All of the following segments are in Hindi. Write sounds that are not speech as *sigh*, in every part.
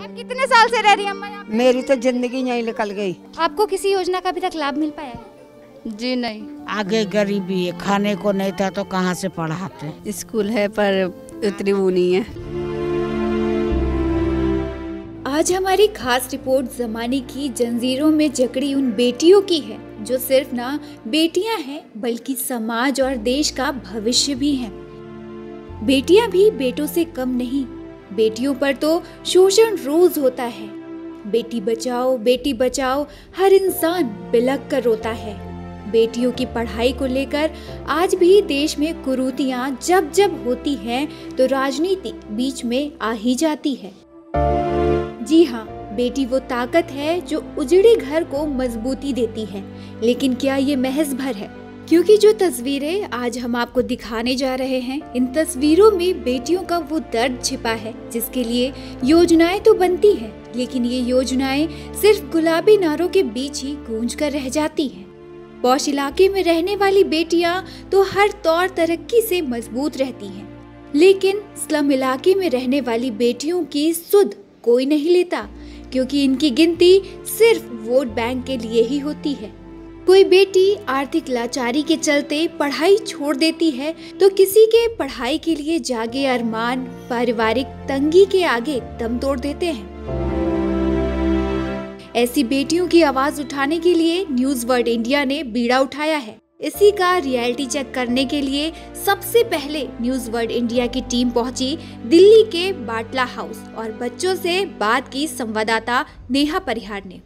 और कितने साल से रह रही है अम्मा मेरी तो जिंदगी यही निकल गई आपको किसी योजना का अभी तक लाभ मिल पाया है जी नहीं आगे गरीबी है खाने को नहीं था तो कहाँ से पढ़ाते स्कूल है पर उतनी वो नहीं है आज हमारी खास रिपोर्ट जमाने की जंजीरों में जकड़ी उन बेटियों की है जो सिर्फ ना बेटियां हैं बल्कि समाज और देश का भविष्य भी हैं। बेटियां भी बेटों से कम नहीं बेटियों पर तो शोषण रोज होता है बेटी बचाओ बेटी बचाओ हर इंसान बिलक कर रोता है बेटियों की पढ़ाई को लेकर आज भी देश में कुरूतिया जब जब होती हैं तो राजनीति बीच में आ ही जाती है जी हाँ बेटी वो ताकत है जो उजड़े घर को मजबूती देती है लेकिन क्या ये महज भर है क्योंकि जो तस्वीरें आज हम आपको दिखाने जा रहे हैं इन तस्वीरों में बेटियों का वो दर्द छिपा है जिसके लिए योजनाएं तो बनती हैं लेकिन ये योजनाएं सिर्फ गुलाबी नारों के बीच ही गूंज कर रह जाती हैं पौष इलाके में रहने वाली बेटियां तो हर तौर तरक्की से मजबूत रहती हैं लेकिन स्लम इलाके में रहने वाली बेटियों की सुध कोई नहीं लेता क्योंकि इनकी गिनती सिर्फ वोट बैंक के लिए ही होती है कोई बेटी आर्थिक लाचारी के चलते पढ़ाई छोड़ देती है तो किसी के पढ़ाई के लिए जागे अरमान पारिवारिक तंगी के आगे दम तोड़ देते हैं ऐसी बेटियों की आवाज उठाने के लिए न्यूज वर्ल्ड इंडिया ने बीड़ा उठाया है इसी का रियलिटी चेक करने के लिए सबसे पहले न्यूज वर्ल्ड इंडिया की टीम पहुंची दिल्ली के बाटला हाउस और बच्चों से बात की संवाददाता नेहा परिहार ने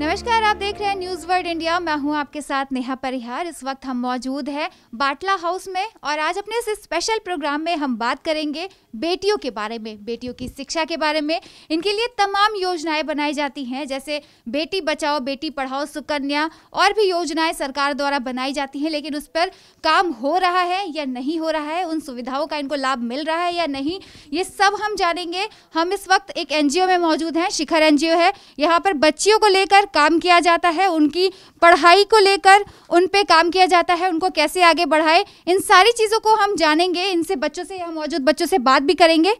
नमस्कार आप देख रहे हैं न्यूज वर्ल्ड इंडिया मैं हूं आपके साथ नेहा परिहार इस वक्त हम मौजूद हैं बाटला हाउस में और आज अपने इस स्पेशल प्रोग्राम में हम बात करेंगे बेटियों के बारे में बेटियों की शिक्षा के बारे में इनके लिए तमाम योजनाएं बनाई जाती हैं जैसे बेटी बचाओ बेटी पढ़ाओ सुकन्या और भी योजनाएं सरकार द्वारा बनाई जाती हैं लेकिन उस पर काम हो रहा है या नहीं हो रहा है उन सुविधाओं का इनको लाभ मिल रहा है या नहीं ये सब हम जानेंगे हम इस वक्त एक एनजीओ में मौजूद हैं शिखर एनजीओ है यहाँ पर बच्चियों को लेकर काम किया जाता है उनकी पढ़ाई को लेकर उन पर काम किया जाता है उनको कैसे आगे बढ़ाए इन सारी चीज़ों को हम जानेंगे इनसे बच्चों से या मौजूद बच्चों से बात भी करेंगे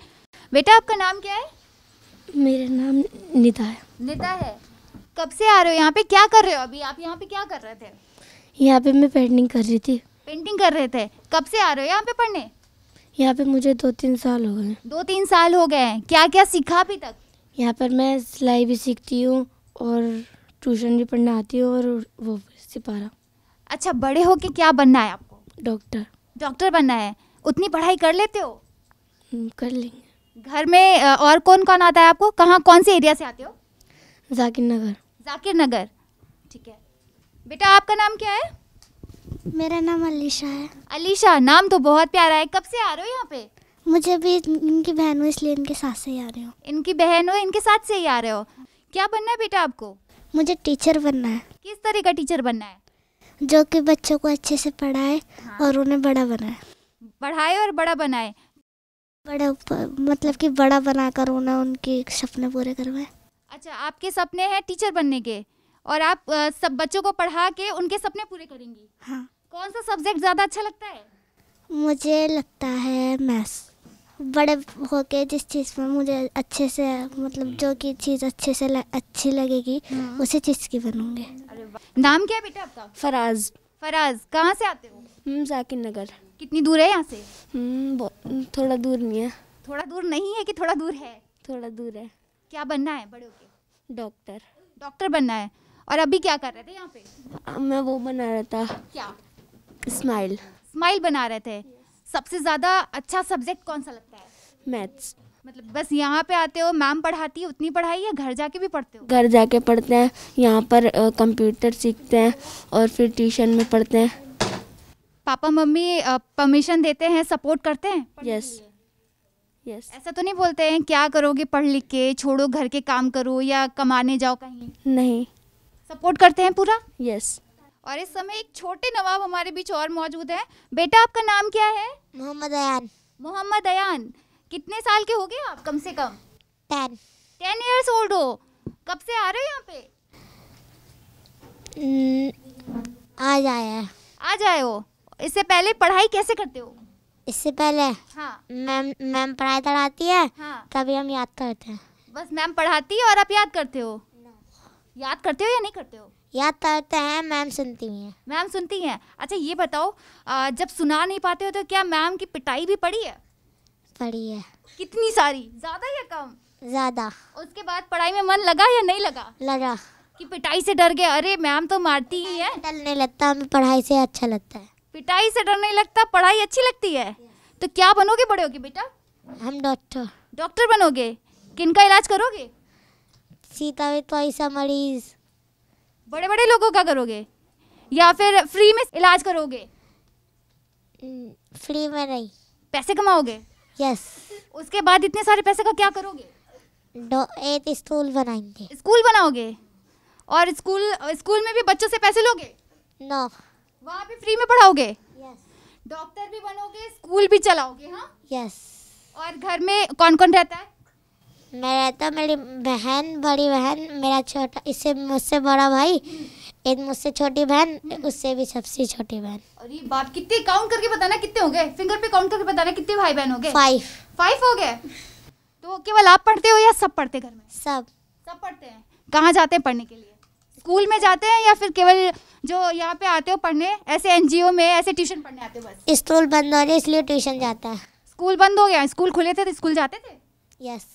बेटा आपका नाम क्या है मेरा नाम निता है निता है कब से आ रहे हो यहाँ पे क्या कर रहे हो अभी आप यहाँ पे क्या कर रहे थे यहाँ पे मैं पेंटिंग कर रही थी पेंटिंग कर रहे थे कब से आ रहे हो यहाँ पे पढ़ने यहाँ पे मुझे दो तीन साल हो गए दो तीन साल हो गए हैं क्या क्या सीखा अभी तक यहाँ पर मैं सिलाई भी सीखती हूँ और ट्यूशन भी पढ़ना आती हूँ और वो सिपारा अच्छा बड़े हो के क्या बनना है आपको डॉक्टर डॉक्टर बनना है उतनी पढ़ाई कर लेते हो कर लेंगे घर में और कौन कौन आता है आपको कहाँ कौन से एरिया से आते हो जाकिर नगर जाकिर नगर ठीक है बेटा आपका नाम क्या है मेरा नाम अलीशा है अलीशा नाम तो बहुत प्यारा है कब से आ रहे हो यहाँ पे मुझे भी इनकी बहन हो इसलिए इनके साथ से ही आ रहे हो इनकी बहन हो इनके साथ से ही आ रहे हो क्या बनना है बेटा आपको मुझे टीचर बनना है किस तरह का टीचर बनना है जो कि बच्चों को अच्छे से पढ़ाए हाँ। और उन्हें बड़ा बनाए पढ़ाए और बड़ा बनाए बड़ा मतलब कि बड़ा बनाकर उन्हें उनके सपने पूरे करवाए अच्छा आपके सपने हैं टीचर बनने के और आप सब बच्चों को पढ़ा के उनके सपने पूरे करेंगी हाँ कौन सा सब्जेक्ट ज़्यादा अच्छा लगता है मुझे लगता है मैथ्स बड़े होके जिस चीज़ में मुझे अच्छे से मतलब जो कि चीज़ अच्छे से अच्छी लगेगी हाँ। उसी चीज़ की बनूंगे नाम क्या बेटा आपका फराज फराज कहाँ से आते हो हम्म, जाकिर नगर कितनी दूर है यहाँ से हम्म, थोड़ा दूर नहीं है थोड़ा दूर नहीं है कि थोड़ा दूर है थोड़ा दूर है क्या बनना है बड़े होके डॉक्टर डॉक्टर बनना है और अभी क्या कर रहे थे यहाँ पे मैं वो बना रहा था क्या स्माइल स्माइल बना रहे थे सबसे ज़्यादा अच्छा सब्जेक्ट कौन सा लगता मैथ्स मतलब बस यहाँ पे आते हो मैम पढ़ाती है उतनी पढ़ाई या घर जाके भी पढ़ते हो घर जाके पढ़ते हैं यहाँ पर कंप्यूटर सीखते हैं और फिर ट्यूशन में पढ़ते हैं पापा मम्मी परमिशन देते हैं सपोर्ट करते हैं यस यस ऐसा तो नहीं बोलते हैं क्या करोगे पढ़ लिख के छोड़ो घर के काम करो या कमाने जाओ कहीं नहीं सपोर्ट करते हैं पूरा यस yes. और इस समय एक छोटे नवाब हमारे बीच और मौजूद है बेटा आपका नाम क्या है मोहम्मद अयान मोहम्मद अयान कितने साल के हो गए आप कम से कम टेन टेन ईयर्स ओल्ड हो कब से आ रहे हो यहाँ पे हम्म, आज आया आज आए हो इससे पहले पढ़ाई कैसे करते हो इससे पहले हाँ मैम मैम पढ़ाई पढ़ाती है हाँ तभी हम याद करते हैं बस मैम पढ़ाती है और आप याद करते हो याद करते हो या नहीं करते हो याद करते हैं मैम सुनती हैं मैम सुनती हैं अच्छा ये बताओ जब सुना नहीं पाते हो तो क्या मैम की पिटाई भी पड़ी है पढ़ी है कितनी सारी ज्यादा या कम ज्यादा उसके बाद पढ़ाई में मन लगा या नहीं लगा लगा कि पिटाई से डर गए अरे मैम तो मारती ही है डर नहीं लगता हमें पढ़ाई से अच्छा लगता है पिटाई से डर नहीं लगता पढ़ाई अच्छी लगती है तो क्या बनोगे बड़े होगे बेटा हम डॉक्टर डॉक्टर बनोगे किनका इलाज करोगे सीता में तो ऐसा मरीज बड़े बड़े लोगों का करोगे या फिर फ्री में इलाज करोगे फ्री में नहीं पैसे कमाओगे यस उसके बाद इतने सारे पैसे का क्या करोगे एक स्कूल बनाएंगे स्कूल बनाओगे और स्कूल स्कूल में भी बच्चों से पैसे लोगे नो वहाँ भी फ्री में पढ़ाओगे यस डॉक्टर भी बनोगे स्कूल भी चलाओगे हाँ यस और घर में कौन कौन रहता है मैं रहता तो मेरी बहन बड़ी बहन मेरा छोटा इससे मुझसे बड़ा भाई एक मुझसे छोटी बहन उससे भी सबसे छोटी बहन और ये बाप कितने काउंट करके बताना कितने हो गए फिंगर पे काउंट करके बताना कितने भाई बहन हो गए फाइव फाइव हो गए तो केवल आप पढ़ते हो या सब पढ़ते घर में सब सब पढ़ते हैं कहाँ जाते हैं पढ़ने के लिए स्कूल में जाते हैं या फिर केवल जो यहाँ पे आते हो पढ़ने ऐसे एनजीओ में ऐसे ट्यूशन पढ़ने आते हो बस स्कूल बंद हो रही इसलिए ट्यूशन जाता है स्कूल बंद हो गया स्कूल खुले थे तो स्कूल जाते थे यस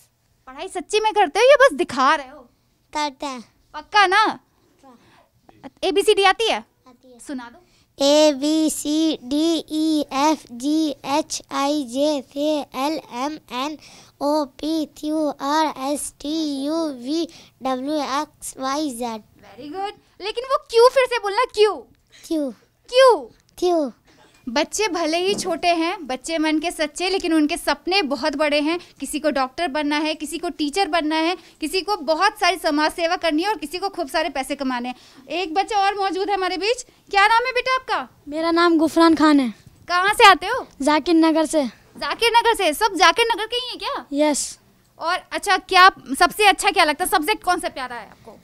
पढ़ाई सच्ची में करते हो या बस दिखा रहे हो करते हैं पक्का ना ए बी सी डी आती है सुना दो A B C D E F G H I J K L M N O P Q R S T U V W X Y Z very good लेकिन वो क्यू फिर से बोलना क्यू क्यू क्यू क्यू बच्चे भले ही छोटे हैं बच्चे मन के सच्चे लेकिन उनके सपने बहुत बड़े हैं किसी को डॉक्टर बनना है किसी को टीचर बनना है किसी को बहुत सारी समाज सेवा करनी है और किसी को खूब सारे पैसे कमाने हैं एक बच्चा और मौजूद है हमारे बीच क्या नाम है बेटा आपका मेरा नाम गुफरान खान है कहाँ से आते हो जाकिर नगर से जाकिर नगर से सब जाकिर नगर के ही है क्या यस और अच्छा क्या सबसे अच्छा क्या लगता है सब्जेक्ट कौन सा प्यारा है आपको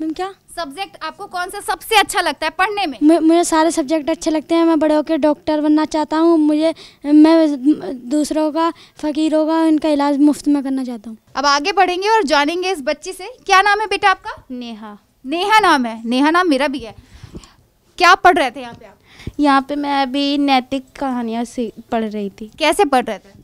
मैम क्या सब्जेक्ट आपको कौन सा सबसे अच्छा लगता है पढ़ने में मुझे सारे सब्जेक्ट अच्छे लगते हैं मैं बड़े होकर डॉक्टर बनना चाहता हूँ मुझे मैं दूसरों का फ़कीरों का इनका इलाज मुफ्त में करना चाहता हूँ अब आगे बढ़ेंगे और जानेंगे इस बच्ची से क्या नाम है बेटा आपका नेहा नेहा नाम है नेहा नाम मेरा भी है क्या पढ़ रहे थे यहाँ पे आप यहाँ पे मैं अभी नैतिक कहानियाँ से पढ़ रही थी कैसे पढ़ रहे थे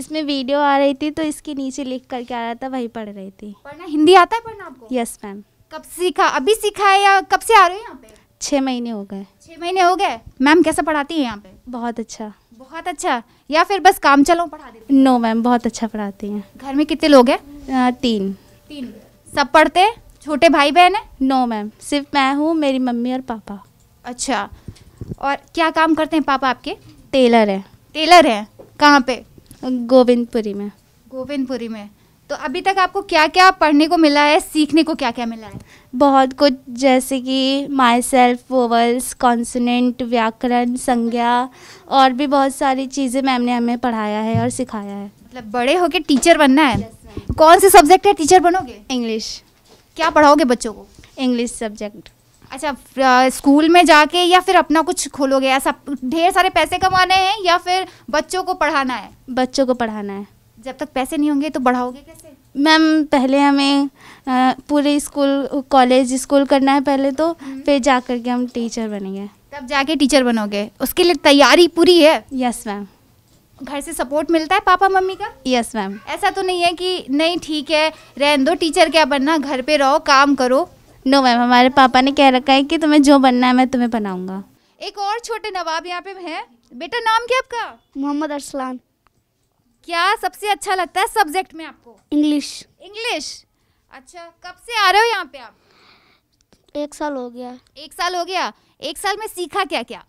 इसमें वीडियो आ रही थी तो इसके नीचे लिख करके आ रहा था वही पढ़ रही थी पढ़ना हिंदी आता है पढ़ना आपको यस मैम कब सीखा अभी सीखा है या कब से आ रहे हो यहाँ पे छः महीने हो गए छः महीने हो गए मैम कैसा पढ़ाती है यहाँ पे बहुत अच्छा बहुत अच्छा या फिर बस काम चलो पढ़ा देती नो मैम बहुत अच्छा पढ़ाती हैं घर में कितने लोग हैं तीन तीन सब पढ़ते हैं छोटे भाई बहन है नो मैम सिर्फ मैं हूँ मेरी मम्मी और पापा अच्छा और क्या काम करते हैं पापा आपके टेलर है टेलर है कहाँ पे गोविंदपुरी में गोविंदपुरी में तो अभी तक आपको क्या क्या पढ़ने को मिला है सीखने को क्या क्या मिला है बहुत कुछ जैसे कि माई सेल्फ वोवल्स कॉन्सनेंट व्याकरण संज्ञा और भी बहुत सारी चीज़ें मैम ने हमें पढ़ाया है और सिखाया है मतलब बड़े होके टीचर बनना है yes, कौन से सब्जेक्ट है टीचर बनोगे इंग्लिश क्या पढ़ाओगे बच्चों को इंग्लिश सब्जेक्ट अच्छा स्कूल में जाके या फिर अपना कुछ खोलोगे ऐसा ढेर सारे पैसे कमाने हैं या फिर बच्चों को पढ़ाना है बच्चों को पढ़ाना है जब तक पैसे नहीं होंगे तो बढ़ाओगे कैसे मैम पहले हमें पूरे स्कूल कॉलेज स्कूल करना है पहले तो हम्म। फिर जा कर के हम टीचर बनेंगे तब जाके टीचर बनोगे उसके लिए तैयारी पूरी है यस मैम घर से सपोर्ट मिलता है पापा मम्मी का यस मैम ऐसा तो नहीं है कि नहीं ठीक है रहन दो टीचर क्या बनना घर पे रहो काम करो नो no, मैम हमारे पापा ने कह रखा है कि तुम्हें जो बनना है मैं तुम्हें बनाऊंगा एक और छोटे नवाब यहाँ पे हैं बेटा नाम क्या आपका मोहम्मद अरसलान क्या सबसे अच्छा लगता है सब्जेक्ट में आपको इंग्लिश इंग्लिश अच्छा कब से आ रहे हो यहाँ पे आप एक साल हो गया एक साल हो गया एक साल में सीखा क्या क्या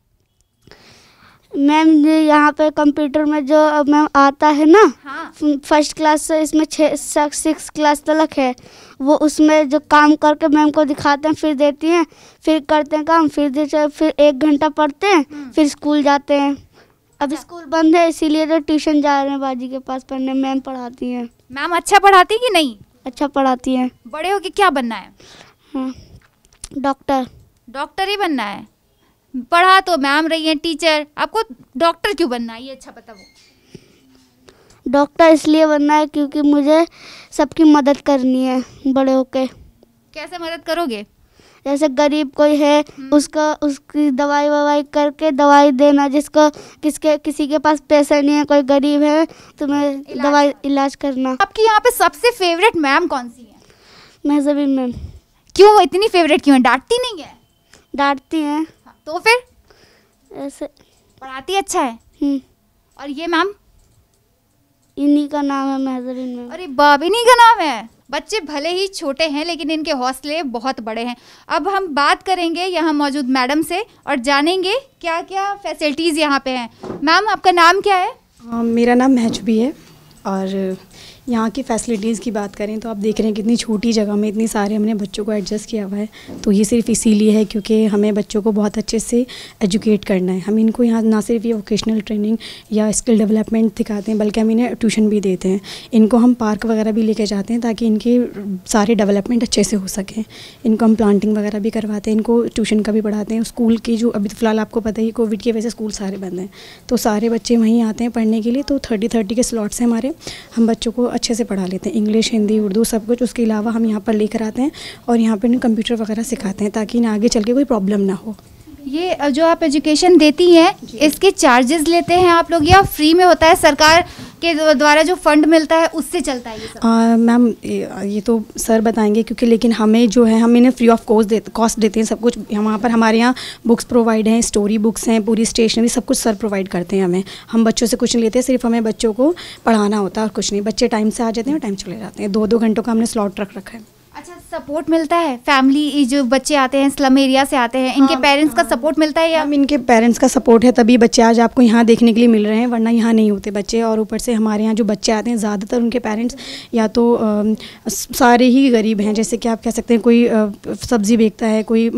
मैम यहाँ पे कंप्यूटर में जो मैम आता है ना हाँ। फर्स्ट क्लास से इसमें छः सिक्स क्लास तक है वो उसमें जो काम करके मैम को दिखाते हैं फिर देती हैं फिर करते हैं काम फिर फिर एक घंटा पढ़ते हैं हम्म। फिर स्कूल जाते हैं अब अच्छा। स्कूल बंद है इसीलिए तो ट्यूशन जा रहे हैं बाजी के पास पढ़ने मैम पढ़ाती हैं मैम अच्छा पढ़ाती कि नहीं अच्छा पढ़ाती हैं बड़े होके क्या बनना है हाँ, डॉक्टर डॉक्टर ही बनना है पढ़ा तो मैम रही हैं टीचर आपको डॉक्टर क्यों बनना है ये अच्छा बताओ डॉक्टर इसलिए बनना है क्योंकि मुझे सबकी मदद करनी है बड़े होके कैसे मदद करोगे जैसे गरीब कोई है हम्म। उसका उसकी दवाई ववाई करके दवाई देना जिसको किसके किसी के पास पैसा नहीं है कोई गरीब है तुम्हें दवाई इलाज करना आपकी यहाँ पे सबसे फेवरेट मैम कौन सी है महजबीन मैम क्यों इतनी फेवरेट क्यों है डांटती नहीं है डांटती हैं हाँ, तो फिर ऐसे पढ़ाती अच्छा है हम्म। और ये मैम इन्हीं का नाम है महजरीन मैम अरे बाबिनी इन्हीं का नाम है बच्चे भले ही छोटे हैं लेकिन इनके हौसले बहुत बड़े हैं अब हम बात करेंगे यहाँ मौजूद मैडम से और जानेंगे क्या क्या फैसिलिटीज़ यहाँ पे हैं मैम आपका नाम क्या है आ, मेरा नाम महजबी है और यहाँ की फैसिलिटीज़ की बात करें तो आप देख रहे हैं कितनी छोटी जगह में इतनी सारे हमने बच्चों को एडजस्ट किया हुआ है तो ये सिर्फ इसीलिए है क्योंकि हमें बच्चों को बहुत अच्छे से एजुकेट करना है हम इनको यहाँ ना सिर्फ ये वोकेशनल ट्रेनिंग या स्किल डेवलपमेंट सिखाते हैं बल्कि हम इन्हें ट्यूशन भी देते हैं इनको हम पार्क वगैरह भी लेके जाते हैं ताकि इनके सारे डेवलपमेंट अच्छे से हो सकें इनको हम प्लांटिंग वगैरह भी करवाते हैं इनको ट्यूशन का भी पढ़ाते हैं स्कूल की जो अभी तो फ़िलहाल आपको पता ही कोविड की वजह से स्कूल सारे बंद हैं तो सारे बच्चे वहीं आते हैं पढ़ने के लिए तो थर्टी थर्टी के स्लॉट्स हैं हमारे हम बच्चों को अच्छे से पढ़ा लेते हैं इंग्लिश हिंदी उर्दू सब कुछ उसके अलावा हम यहाँ पर लेकर आते हैं और यहाँ पर कंप्यूटर वगैरह सिखाते हैं ताकि इन्हें आगे चल के कोई प्रॉब्लम ना हो ये जो आप एजुकेशन देती हैं इसके चार्जेस लेते हैं आप लोग या फ्री में होता है सरकार के द्वारा जो फंड मिलता है उससे चलता है मैम ये तो सर बताएंगे क्योंकि लेकिन हमें जो है हम इन्हें फ्री ऑफ कॉस्ट दे कॉस्ट देते हैं सब कुछ वहाँ पर हमारे यहाँ बुक्स प्रोवाइड हैं स्टोरी बुक्स हैं पूरी स्टेशनरी सब कुछ सर प्रोवाइड करते हैं हमें हम बच्चों से कुछ नहीं लेते सिर्फ हमें बच्चों को पढ़ाना होता है और कुछ नहीं बच्चे टाइम से आ जाते हैं और टाइम चले जाते हैं दो दो घंटों का हमने स्लॉट रख रखा है अच्छा सपोर्ट मिलता है फैमिली जो बच्चे आते हैं स्लम एरिया से आते हैं इनके पेरेंट्स हाँ, का सपोर्ट हाँ। मिलता है या हम इनके पेरेंट्स का सपोर्ट है तभी बच्चे आज आपको यहाँ देखने के लिए मिल रहे हैं वरना यहाँ नहीं होते बच्चे और ऊपर से हमारे यहाँ जो बच्चे आते हैं ज़्यादातर उनके पेरेंट्स या तो आ, सारे ही गरीब हैं जैसे कि आप कह सकते हैं कोई सब्ज़ी बेचता है कोई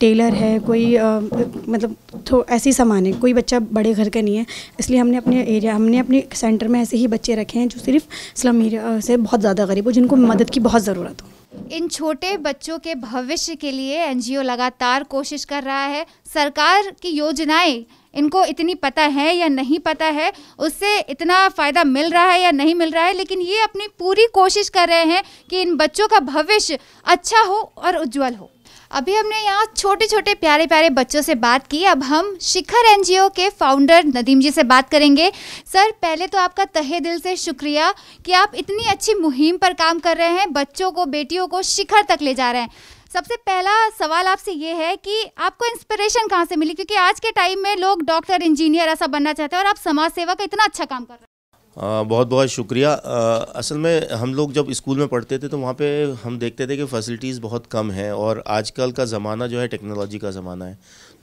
टेलर है कोई आ, मतलब तो ऐसे सामान है कोई बच्चा बड़े घर का नहीं है इसलिए हमने अपने एरिया हमने अपने सेंटर में ऐसे ही बच्चे रखे हैं जो सिर्फ स्लम एरिया से बहुत ज़्यादा गरीब हो जिनको मदद की बहुत ज़रूरत हो इन छोटे बच्चों के भविष्य के लिए एनजीओ लगातार कोशिश कर रहा है सरकार की योजनाएं इनको इतनी पता है या नहीं पता है उससे इतना फ़ायदा मिल रहा है या नहीं मिल रहा है लेकिन ये अपनी पूरी कोशिश कर रहे हैं कि इन बच्चों का भविष्य अच्छा हो और उज्जवल हो अभी हमने यहाँ छोटे छोटे प्यारे प्यारे बच्चों से बात की अब हम शिखर एनजीओ के फाउंडर नदीम जी से बात करेंगे सर पहले तो आपका तहे दिल से शुक्रिया कि आप इतनी अच्छी मुहिम पर काम कर रहे हैं बच्चों को बेटियों को शिखर तक ले जा रहे हैं सबसे पहला सवाल आपसे ये है कि आपको इंस्पिरेशन कहाँ से मिली क्योंकि आज के टाइम में लोग डॉक्टर इंजीनियर ऐसा बनना चाहते हैं और आप समाज सेवा का इतना अच्छा काम कर रहे हैं आ, बहुत बहुत शुक्रिया आ, असल में हम लोग जब स्कूल में पढ़ते थे तो वहाँ पे हम देखते थे कि फैसिलिटीज़ बहुत कम हैं और आजकल का ज़माना जो है टेक्नोलॉजी का ज़माना है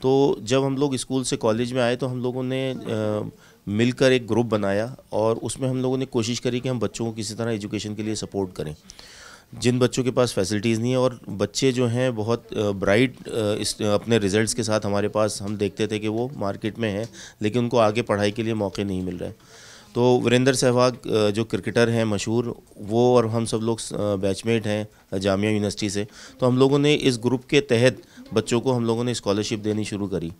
तो जब हम लोग स्कूल से कॉलेज में आए तो हम लोगों ने आ, मिलकर एक ग्रुप बनाया और उसमें हम लोगों ने कोशिश करी कि हम बच्चों को किसी तरह एजुकेशन के लिए सपोर्ट करें जिन बच्चों के पास फैसिलिटीज़ नहीं है और बच्चे जो हैं बहुत ब्राइट अपने रिजल्ट्स के साथ हमारे पास हम देखते थे कि वो मार्केट में हैं लेकिन उनको आगे पढ़ाई के लिए मौके नहीं मिल रहे तो वीरेंद्र सहवाग जो क्रिकेटर हैं मशहूर वो और हम सब लोग बैचमेट हैं जामिया यूनिवर्सिटी से तो हम लोगों ने इस ग्रुप के तहत बच्चों को हम लोगों ने स्कॉलरशिप देनी शुरू करी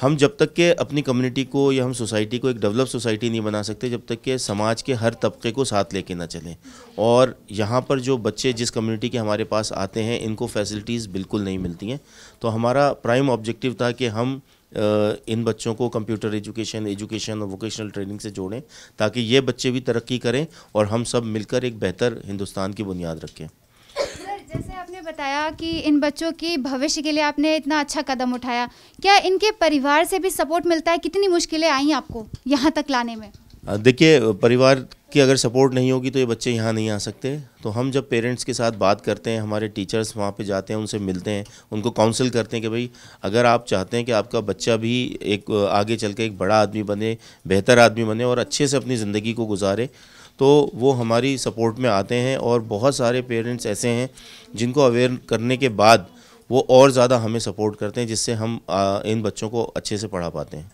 हम जब तक के अपनी कम्युनिटी को या हम सोसाइटी को एक डेवलप सोसाइटी नहीं बना सकते जब तक के समाज के हर तबके को साथ लेके ना चलें और यहाँ पर जो बच्चे जिस कम्युनिटी के हमारे पास आते हैं इनको फैसिलिटीज़ बिल्कुल नहीं मिलती हैं तो हमारा प्राइम ऑब्जेक्टिव था कि हम इन बच्चों को कंप्यूटर एजुकेशन एजुकेशन और वोकेशनल ट्रेनिंग से जोड़ें ताकि ये बच्चे भी तरक्की करें और हम सब मिलकर एक बेहतर हिंदुस्तान की बुनियाद रखें जैसे आपने बताया कि इन बच्चों की भविष्य के लिए आपने इतना अच्छा कदम उठाया क्या इनके परिवार से भी सपोर्ट मिलता है कितनी मुश्किलें आई आपको यहाँ तक लाने में देखिए परिवार की अगर सपोर्ट नहीं होगी तो ये बच्चे यहाँ नहीं आ सकते तो हम जब पेरेंट्स के साथ बात करते हैं हमारे टीचर्स वहाँ पे जाते हैं उनसे मिलते हैं उनको काउंसिल करते हैं कि भाई अगर आप चाहते हैं कि आपका बच्चा भी एक आगे चल के एक बड़ा आदमी बने बेहतर आदमी बने और अच्छे से अपनी ज़िंदगी को गुजारे तो वो हमारी सपोर्ट में आते हैं और बहुत सारे पेरेंट्स ऐसे हैं जिनको अवेयर करने के बाद वो और ज़्यादा हमें सपोर्ट करते हैं जिससे हम इन बच्चों को अच्छे से पढ़ा पाते हैं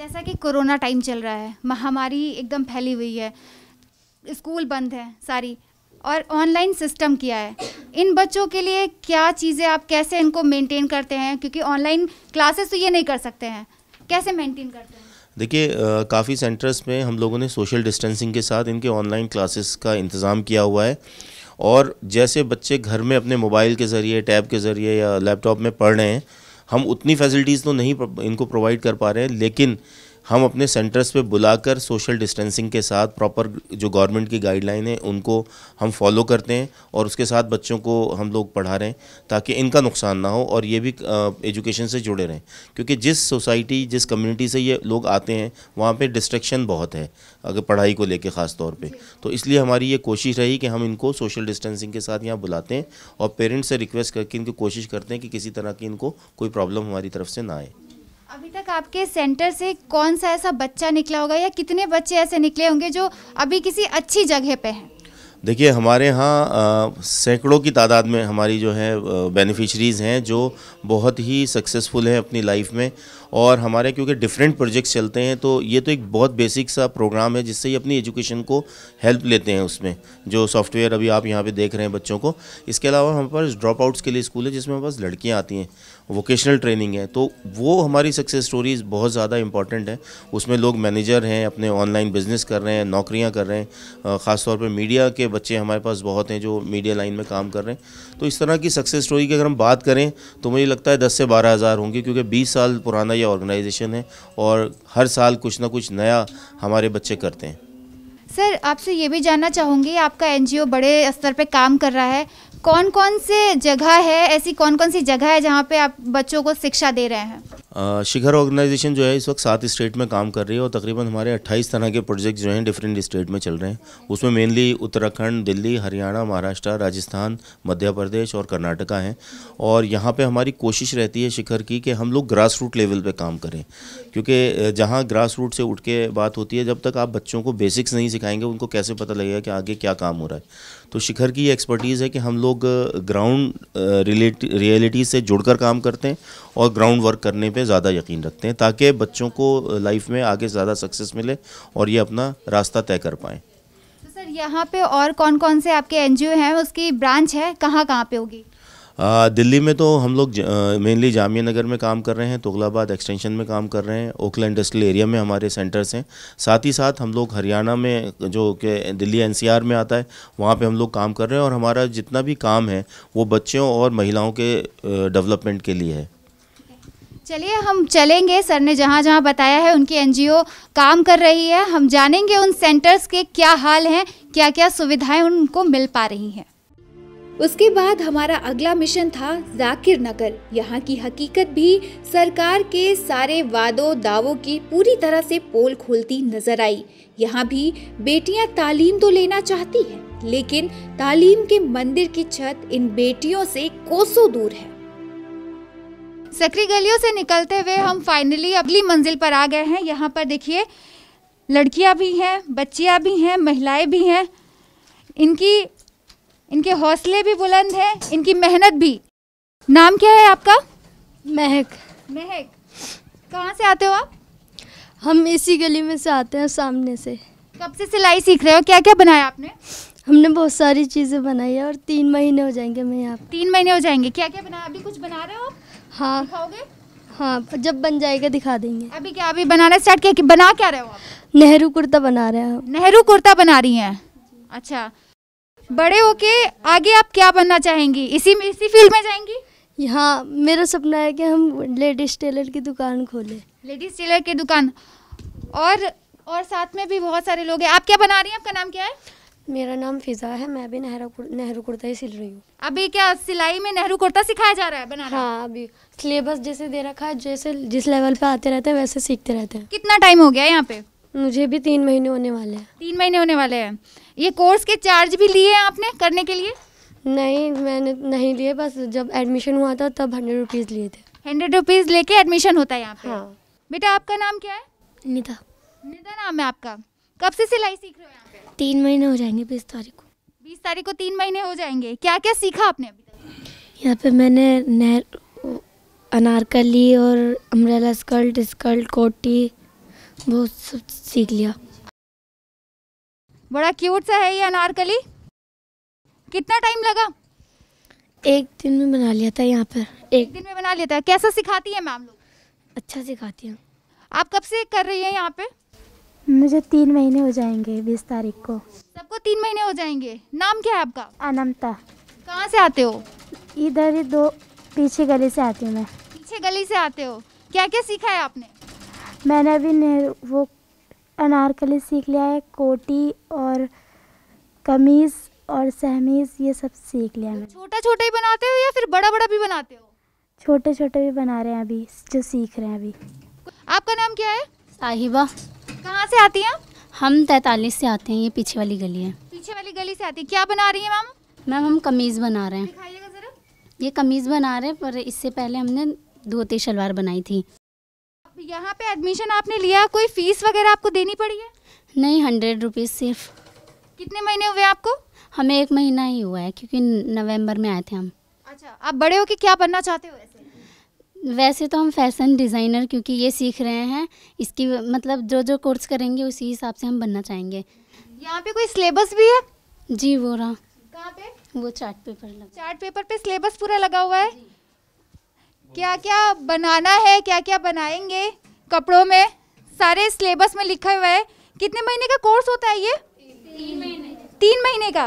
जैसा कि कोरोना टाइम चल रहा है महामारी एकदम फैली हुई है स्कूल बंद है सारी और ऑनलाइन सिस्टम किया है इन बच्चों के लिए क्या चीज़ें आप कैसे इनको मेंटेन करते हैं क्योंकि ऑनलाइन क्लासेस तो ये नहीं कर सकते हैं कैसे मेंटेन करते हैं देखिए काफ़ी सेंटर्स में हम लोगों ने सोशल डिस्टेंसिंग के साथ इनके ऑनलाइन क्लासेस का इंतज़ाम किया हुआ है और जैसे बच्चे घर में अपने मोबाइल के ज़रिए टैब के ज़रिए या लैपटॉप में पढ़ रहे हैं हम उतनी फैसिलिटीज़ तो नहीं इनको प्रोवाइड कर पा रहे हैं लेकिन हम अपने सेंटर्स पे बुलाकर सोशल डिस्टेंसिंग के साथ प्रॉपर जो गवर्नमेंट की गाइडलाइन है उनको हम फॉलो करते हैं और उसके साथ बच्चों को हम लोग पढ़ा रहे हैं ताकि इनका नुकसान ना हो और ये भी एजुकेशन से जुड़े रहें क्योंकि जिस सोसाइटी जिस कम्युनिटी से ये लोग आते हैं वहाँ पर डिस्ट्रेक्शन बहुत है अगर पढ़ाई को लेकर ख़ास तौर पर तो इसलिए हमारी ये कोशिश रही कि हम इनको सोशल डिस्टेंसिंग के साथ यहाँ बुलाते हैं और पेरेंट्स से रिक्वेस्ट करके इनकी कोशिश करते हैं कि किसी तरह की इनको कोई प्रॉब्लम हमारी तरफ से ना आए अभी तक आपके सेंटर से कौन सा ऐसा बच्चा निकला होगा या कितने बच्चे ऐसे निकले होंगे जो अभी किसी अच्छी जगह पे हैं देखिए हमारे यहाँ सैकड़ों की तादाद में हमारी जो है बेनिफिशरीज़ हैं जो बहुत ही सक्सेसफुल हैं अपनी लाइफ में और हमारे क्योंकि डिफरेंट प्रोजेक्ट्स चलते हैं तो ये तो एक बहुत बेसिक सा प्रोग्राम है जिससे ये अपनी एजुकेशन को हेल्प लेते हैं उसमें जो सॉफ्टवेयर अभी आप यहाँ पे देख रहे हैं बच्चों को इसके अलावा हमारे पास ड्रॉप आउट्स के लिए स्कूल है जिसमें हमारे पास लड़कियाँ आती हैं वोकेशनल ट्रेनिंग है तो वो हमारी सक्सेस स्टोरीज़ बहुत ज़्यादा इंपॉर्टेंट है उसमें लोग मैनेजर हैं अपने ऑनलाइन बिजनेस कर रहे हैं नौकरियां कर रहे हैं ख़ासतौर पर मीडिया के बच्चे हमारे पास बहुत हैं जो मीडिया लाइन में काम कर रहे हैं तो इस तरह की सक्सेस स्टोरी की अगर हम बात करें तो मुझे लगता है दस से बारह हज़ार होंगे क्योंकि बीस साल पुराना ये ऑर्गेनाइजेशन है और हर साल कुछ ना कुछ नया हमारे बच्चे करते हैं सर आपसे ये भी जानना चाहूँगी आपका एनजीओ बड़े स्तर पे काम कर रहा है कौन कौन से जगह है ऐसी कौन कौन सी जगह है जहाँ पे आप बच्चों को शिक्षा दे रहे हैं शिखर ऑर्गेनाइजेशन जो है इस वक्त सात स्टेट में काम कर रही है और तकरीबन हमारे 28 तरह के प्रोजेक्ट जो हैं डिफरेंट स्टेट में चल रहे हैं उसमें मेनली उत्तराखंड दिल्ली हरियाणा महाराष्ट्र राजस्थान मध्य प्रदेश और कर्नाटका हैं और यहाँ पर हमारी कोशिश रहती है शिखर की कि हम लोग ग्रास रूट लेवल पर काम करें क्योंकि जहाँ ग्रास रूट से उठ के बात होती है जब तक आप बच्चों को बेसिक्स नहीं सिखाएंगे उनको कैसे पता लगेगा कि आगे क्या काम हो रहा है तो शिखर की ये एक्सपर्टीज़ है कि हम लोग ग्राउंड रिलेट रियलिटी से जुड़कर काम करते हैं और ग्राउंड वर्क करने पे ज़्यादा यकीन रखते हैं ताकि बच्चों को लाइफ में आगे ज़्यादा सक्सेस मिले और ये अपना रास्ता तय कर पाएँ तो सर यहाँ पे और कौन कौन से आपके एन हैं उसकी ब्रांच है कहाँ कहाँ पे होगी दिल्ली में तो हम लोग मेनली जामिया नगर में काम कर रहे हैं तुगलाबाद एक्सटेंशन में काम कर रहे हैं ओखला इंडस्ट्रियल एरिया में हमारे सेंटर्स हैं साथ ही साथ हम लोग हरियाणा में जो कि दिल्ली एनसीआर में आता है वहाँ पे हम लोग काम कर रहे हैं और हमारा जितना भी काम है वो बच्चों और महिलाओं के डेवलपमेंट के लिए है चलिए हम चलेंगे सर ने जहाँ जहाँ बताया है उनकी एन काम कर रही है हम जानेंगे उन सेंटर्स के क्या हाल हैं क्या क्या सुविधाएँ उनको मिल पा रही हैं उसके बाद हमारा अगला मिशन था जाकिर नगर यहाँ की हकीकत भी सरकार के सारे वादों दावों की पूरी तरह से पोल खोलती नजर आई यहाँ भी बेटियाँ तालीम तो लेना चाहती हैं लेकिन तालीम के मंदिर की छत इन बेटियों से कोसों दूर है सक्री गलियों से निकलते हुए हम फाइनली अगली मंजिल पर आ गए हैं यहाँ पर देखिए लड़कियाँ भी हैं बच्चियाँ भी हैं महिलाएं भी हैं इनकी इनके हौसले भी बुलंद हैं इनकी मेहनत भी नाम क्या है आपका महक महक कहाँ से आते हो आप हम इसी गली में से आते हैं सामने से कब से सिलाई सीख रहे हो क्या क्या बनाया आपने हमने बहुत सारी चीज़ें बनाई है और तीन महीने हो जाएंगे मैं यहाँ तीन महीने हो जाएंगे क्या क्या बनाया अभी कुछ बना रहे हो हाँ दिखाओगे हाँ जब बन जाएगा दिखा देंगे अभी क्या अभी बनाना स्टार्ट किया कि बना क्या रहे हो आप नेहरू कुर्ता बना रहे हैं नेहरू कुर्ता बना रही हैं अच्छा बड़े होके आगे आप क्या बनना चाहेंगी इसी में इसी फील्ड में जाएंगी हाँ मेरा सपना है कि हम लेडीज टेलर की दुकान खोले लेडीज टेलर की दुकान और और साथ में भी बहुत सारे लोग हैं आप क्या बना रही हैं आपका नाम क्या है मेरा नाम फिजा है मैं भी नेहरू नेहरू कुर्ता ही सिल रही हूँ अभी क्या सिलाई में नेहरू कुर्ता सिखाया जा रहा है रहा? हाँ अभी सिलेबस जैसे दे रखा है जैसे जिस लेवल पे आते रहते हैं वैसे सीखते रहते हैं कितना टाइम हो गया यहाँ पे मुझे भी तीन महीने होने वाले हैं तीन महीने होने वाले हैं ये कोर्स के चार्ज भी लिए हैं आपने करने के लिए नहीं मैंने नहीं लिए बस जब एडमिशन हुआ था तब हंड्रेड रुपीज़ लिए थे हंड्रेड रुपीज़ लेके एडमिशन होता है यहाँ पे हाँ बेटा आपका नाम क्या है निधा निधा नाम है आपका कब से सिलाई सीख रहे हो यहाँ पे तीन महीने हो जाएंगे बीस तारीख को बीस तारीख को तीन महीने हो जाएंगे क्या क्या सीखा आपने अभी तक यहाँ पे मैंने नहर अनारकली और अम्ब्रेला स्कर्ट स्कर्ट कोटी बहुत सब सीख लिया बड़ा क्यूट सा है ये अनारकली कितना टाइम लगा एक दिन में बना लिया था यहाँ पर एक, एक दिन में बना लिया था कैसा सिखाती है मैम लोग अच्छा सिखाती हैं आप कब से कर रही है यहाँ पे मुझे तीन महीने हो जाएंगे बीस तारीख को सबको तीन महीने हो जाएंगे नाम क्या है आपका अनमता कहाँ से आते हो इधर ही दो पीछे गली से आती हूँ मैं पीछे गली से आते हो क्या क्या सीखा है आपने मैंने अभी वो अनारकली सीख लिया है कोटी और कमीज़ और सहमीज़ ये सब सीख लिया है छोटा छोटा ही बनाते हो या फिर बड़ा बड़ा भी बनाते हो छोटे छोटे भी बना रहे हैं अभी जो सीख रहे हैं अभी आपका नाम क्या है साहिबा कहाँ से आती हैं हम तैतालीस से आते हैं ये पीछे वाली गली है पीछे वाली गली से आती है क्या बना रही है मैम मैम हम कमीज़ बना रहे हैं ये कमीज़ बना रहे हैं पर इससे पहले हमने धोती शलवार बनाई थी तो यहाँ पे एडमिशन आपने लिया कोई फीस वगैरह आपको देनी पड़ी है नहीं हंड्रेड रुपीज़ सिर्फ कितने महीने हुए आपको हमें एक महीना ही हुआ है क्योंकि नवंबर में आए थे हम अच्छा आप बड़े हो कि क्या बनना चाहते हो वैसे वैसे तो हम फैशन डिज़ाइनर क्योंकि ये सीख रहे हैं इसकी मतलब जो जो कोर्स करेंगे उसी हिसाब से हम बनना चाहेंगे यहाँ पे कोई सिलेबस भी है जी वो रहा कहाँ पे वो चार्ट पेपर लगा चार्ट पेपर पे सिलेबस पूरा लगा हुआ है क्या क्या बनाना है क्या क्या बनाएंगे कपड़ों में सारे सिलेबस में लिखा हुआ है कितने महीने का कोर्स होता है ये तीन महीने का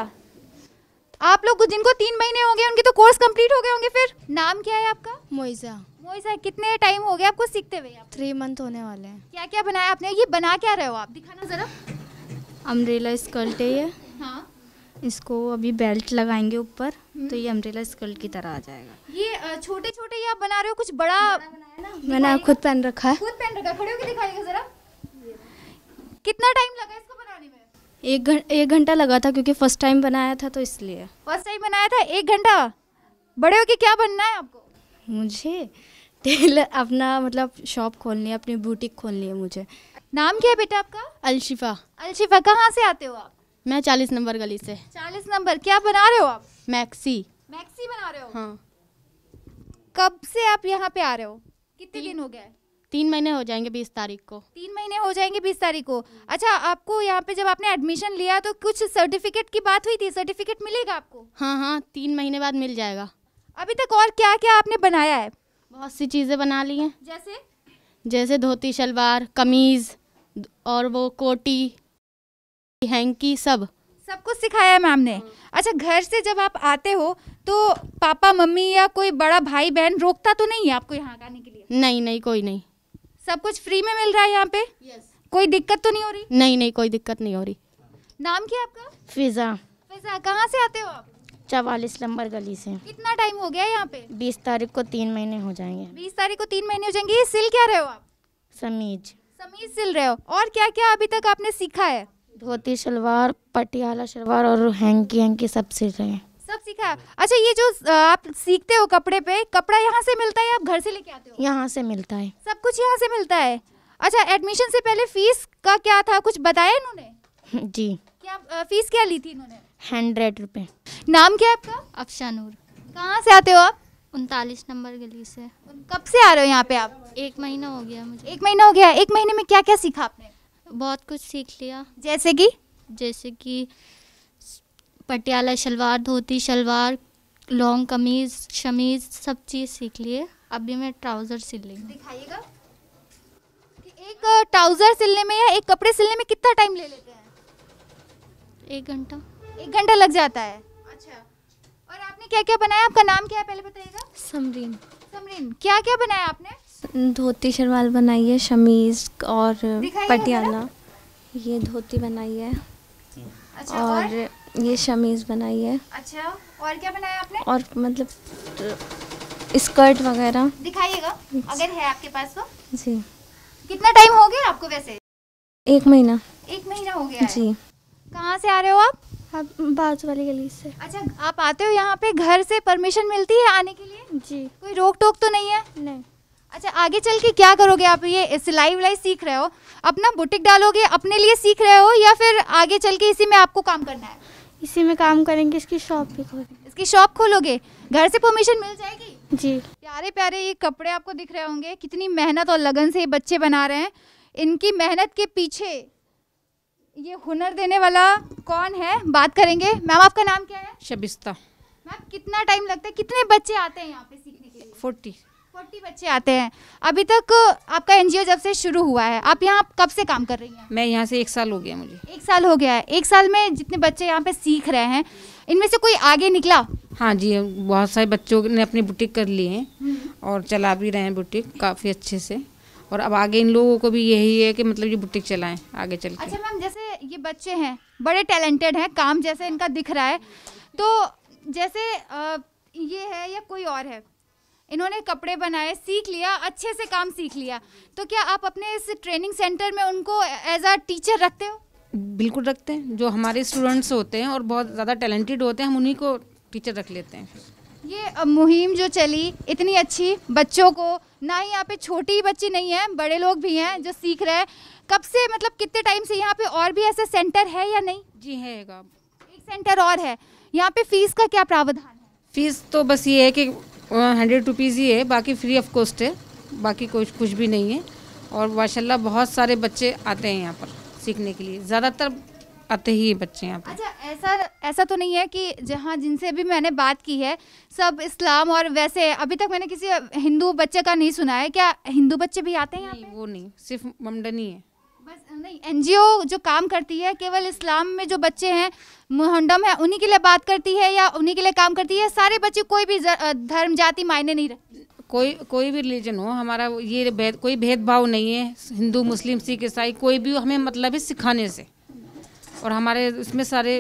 आप लोग जिनको तीन महीने हो गए उनके तो कोर्स कंप्लीट हो गए होंगे फिर नाम क्या है आपका मोइजा मोइजा कितने टाइम हो गया आपको सीखते हुए थ्री मंथ होने वाले हैं क्या क्या बनाया आपने ये बना क्या रहे हो आप दिखाना ज़रा अम्ब्रेला स्कर्ट है ये इसको अभी बेल्ट लगाएंगे ऊपर हम्म। तो ये अम्ब्रेला स्कर्ट की तरह आ जाएगा ये छोटे छोटे ये आप बना रहे हो कुछ बड़ा, मैंने खुद पहन रखा है खुद पहन रखा खड़े होकर दिखाइएगा जरा कितना टाइम लगा इसको बनाने में एक घंटा एक घंटा लगा था क्योंकि फर्स्ट टाइम बनाया था तो इसलिए फर्स्ट टाइम बनाया था एक घंटा बड़े होके क्या बनना है आपको मुझे टेलर अपना मतलब शॉप खोलनी है अपनी बुटीक खोलनी है मुझे नाम क्या है बेटा आपका अलशिफा अलशिफा कहाँ से आते हो आप मैं चालीस नंबर गली से चालीस नंबर क्या बना रहे हो आप मैक्सी मैक्सी बना रहे हो हाँ कब से आप यहाँ पे आ रहे हो कितने दिन हो गए तीन महीने हो जाएंगे बीस तारीख को तीन महीने हो जाएंगे बीस तारीख को अच्छा आपको यहाँ पे जब आपने एडमिशन लिया तो कुछ सर्टिफिकेट की बात हुई थी सर्टिफिकेट मिलेगा आपको हाँ हाँ तीन महीने बाद मिल जाएगा अभी तक और क्या क्या आपने बनाया है बहुत सी चीज़ें बना ली हैं जैसे जैसे धोती शलवार कमीज़ और वो कोटी हैंकी सब सब कुछ सिखाया है मैम ने अच्छा घर से जब आप आते हो तो पापा मम्मी या कोई बड़ा भाई बहन रोकता तो नहीं है आपको यहाँ आने के लिए नहीं नहीं कोई नहीं सब कुछ फ्री में मिल रहा है यहाँ पे यस कोई दिक्कत तो नहीं हो रही नहीं नहीं कोई दिक्कत नहीं हो रही नाम क्या आपका फिजा फिजा कहाँ से आते हो आप चवालीस नंबर गली से कितना टाइम हो गया यहाँ पे बीस तारीख को तीन महीने हो जाएंगे बीस तारीख को तीन महीने हो जाएंगे ये सिल क्या रहे हो आप समीज समीज सिल रहे हो और क्या क्या अभी तक आपने सीखा है धोती सलवार पटियाला सलवार और हैंकी हैंकी सब सीख रहे हैं सब सीखा अच्छा ये जो आप सीखते हो कपड़े पे कपड़ा यहाँ से मिलता है आप घर से लेके आते हो यहाँ से मिलता है सब कुछ यहाँ से मिलता है अच्छा एडमिशन से पहले फीस का क्या था कुछ बताया इन्होंने *laughs* जी क्या फीस क्या ली थी इन्होंने हंड्रेड रुपए नाम क्या है आपका अफशा नूर कहाँ से आते हो आप उनतालीस नंबर गली से कब से आ रहे हो यहाँ पे आप एक महीना हो गया मुझे एक महीना हो गया एक महीने में क्या क्या सीखा आपने बहुत कुछ सीख लिया जैसे कि जैसे कि पटियाला शलवार धोती शलवार लॉन्ग कमीज शमीज सब चीज़ सीख लिए अभी मैं ट्राउज़र सिल रही दिखाइएगा एक ट्राउज़र सिलने में या एक कपड़े सिलने में कितना टाइम ले लेते हैं एक घंटा एक घंटा लग जाता है अच्छा और आपने क्या क्या बनाया आपका नाम क्या है पहले बताइएगा समरीन समरीन क्या क्या बनाया आपने धोती शरवाल बनाई है शमीज और पटियाला ये धोती बनाई है अच्छा, और, और ये शमीज बनाई है अच्छा और क्या बनाया आपने और मतलब स्कर्ट वगैरह दिखाइएगा अगर है आपके पास तो जी कितना टाइम हो गया आपको वैसे एक महीना एक महीना हो गया जी कहाँ से आ रहे हो आप बाजू वाली गली से अच्छा आप आते हो यहाँ पे घर से परमिशन मिलती है आने के लिए जी कोई रोक टोक तो नहीं है नहीं अच्छा आगे चल के क्या करोगे आप ये सिलाई विलाई सीख रहे हो अपना बुटीक डालोगे अपने लिए सीख रहे हो या फिर आगे चल के इसी में आपको काम करना है इसी में काम करेंगे इसकी शॉप भी खोलेंगे इसकी शॉप खोलोगे घर से परमिशन मिल जाएगी जी प्यारे प्यारे ये कपड़े आपको दिख रहे होंगे कितनी मेहनत और लगन से ये बच्चे बना रहे हैं इनकी मेहनत के पीछे ये हुनर देने वाला कौन है बात करेंगे मैम आपका नाम क्या है शबिस्ता मैम कितना टाइम लगता है कितने बच्चे आते हैं यहाँ पे सीखने के लिए फोर्टी फोर्टी बच्चे आते हैं अभी तक आपका एनजीओ जब से शुरू हुआ है आप यहाँ कब से काम कर रही हैं मैं यहाँ से एक साल हो गया मुझे एक साल हो गया है एक साल में जितने बच्चे यहाँ पे सीख रहे हैं इनमें से कोई आगे निकला हाँ जी बहुत सारे बच्चों ने अपनी बुटीक कर ली है हम्म। और चला भी रहे हैं बुटीक काफ़ी अच्छे से और अब आगे इन लोगों को भी यही है कि मतलब ये बुटीक चलाएं आगे चल अच्छा मैम जैसे ये बच्चे हैं बड़े टैलेंटेड हैं काम जैसे इनका दिख रहा है तो जैसे ये है या कोई और है इन्होंने कपड़े बनाए सीख लिया अच्छे से काम सीख लिया तो क्या आप अपने इस ट्रेनिंग सेंटर में उनको एज आ टीचर रखते हो बिल्कुल रखते हैं जो हमारे स्टूडेंट्स होते हैं और बहुत ज़्यादा टैलेंटेड होते हैं हम उन्हीं को टीचर रख लेते हैं ये मुहिम जो चली इतनी अच्छी बच्चों को ना ही यहाँ पे छोटी बच्ची नहीं है बड़े लोग भी हैं जो सीख रहे हैं कब से मतलब कितने टाइम से यहाँ पे और भी ऐसे सेंटर है या नहीं जी है एक सेंटर और है यहाँ पे फीस का क्या प्रावधान है फीस तो बस ये है कि हंड्रेड रुपीज़ ही है बाकी फ्री ऑफ कॉस्ट है बाकी कुछ कुछ भी नहीं है और माशाल्लाह बहुत सारे बच्चे आते हैं यहाँ पर सीखने के लिए ज़्यादातर आते ही बच्चे यहाँ पर अच्छा ऐसा ऐसा तो नहीं है कि जहाँ जिनसे भी मैंने बात की है सब इस्लाम और वैसे अभी तक मैंने किसी हिंदू बच्चे का नहीं सुना है क्या हिंदू बच्चे भी आते हैं यहाँ वो नहीं सिर्फ ममडनी है बस नहीं एनजीओ जो काम करती है केवल इस्लाम में जो बच्चे हैं मुहंडम है उन्हीं के लिए बात करती है या उन्हीं के लिए काम करती है सारे बच्चे कोई भी धर्म जाति मायने नहीं रखती कोई कोई भी रिलीजन हो हमारा ये भेद कोई भेदभाव नहीं है हिंदू मुस्लिम सिख ईसाई कोई भी हमें मतलब है सिखाने से और हमारे उसमें सारे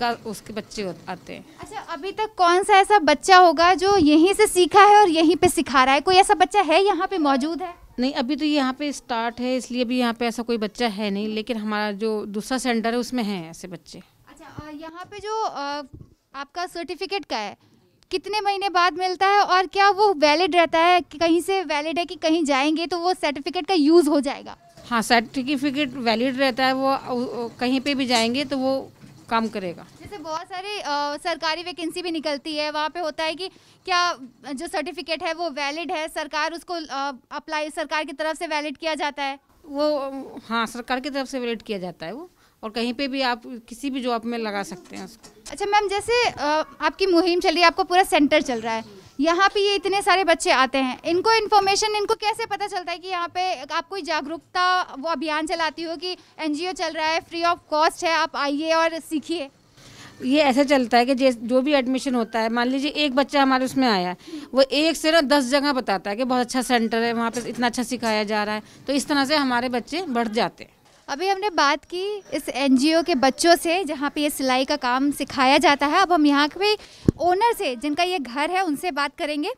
का उसके बच्चे आते हैं अच्छा अभी तक कौन सा ऐसा बच्चा होगा जो यहीं से सीखा है और यहीं पे सिखा रहा है कोई ऐसा बच्चा है यहाँ पे मौजूद है नहीं अभी तो यहाँ पे स्टार्ट है इसलिए अभी यहाँ पे ऐसा कोई बच्चा है नहीं लेकिन हमारा जो दूसरा सेंटर है उसमें है ऐसे बच्चे अच्छा यहाँ पे जो आपका सर्टिफिकेट का है कितने महीने बाद मिलता है और क्या वो वैलिड रहता है कि कहीं से वैलिड है कि कहीं जाएंगे तो वो सर्टिफिकेट का यूज़ हो जाएगा हाँ सर्टिफिकेट वैलिड रहता है वो कहीं पे भी जाएंगे तो वो काम करेगा जैसे बहुत सारी सरकारी वैकेंसी भी निकलती है वहाँ पे होता है कि क्या जो सर्टिफिकेट है वो वैलिड है सरकार उसको अप्लाई सरकार की तरफ से वैलिड किया जाता है वो हाँ सरकार की तरफ से वैलिड किया जाता है वो और कहीं पे भी आप किसी भी जॉब में लगा सकते हैं उसको अच्छा मैम जैसे आपकी मुहिम चल रही है आपको पूरा सेंटर चल रहा है यहाँ पे ये इतने सारे बच्चे आते हैं इनको इन्फॉर्मेशन इनको कैसे पता चलता है कि यहाँ पे आप कोई जागरूकता वो अभियान चलाती हो कि एनजीओ चल रहा है फ्री ऑफ कॉस्ट है आप आइए और सीखिए ये ऐसा चलता है कि जो भी एडमिशन होता है मान लीजिए एक बच्चा हमारे उसमें आया है वो एक से ना दस जगह बताता है कि बहुत अच्छा सेंटर है वहाँ पर इतना अच्छा सिखाया जा रहा है तो इस तरह से हमारे बच्चे बढ़ जाते हैं अभी हमने बात की इस एनजीओ के बच्चों से जहाँ पे ये सिलाई का काम सिखाया जाता है अब हम यहाँ के ओनर से जिनका ये घर है उनसे बात करेंगे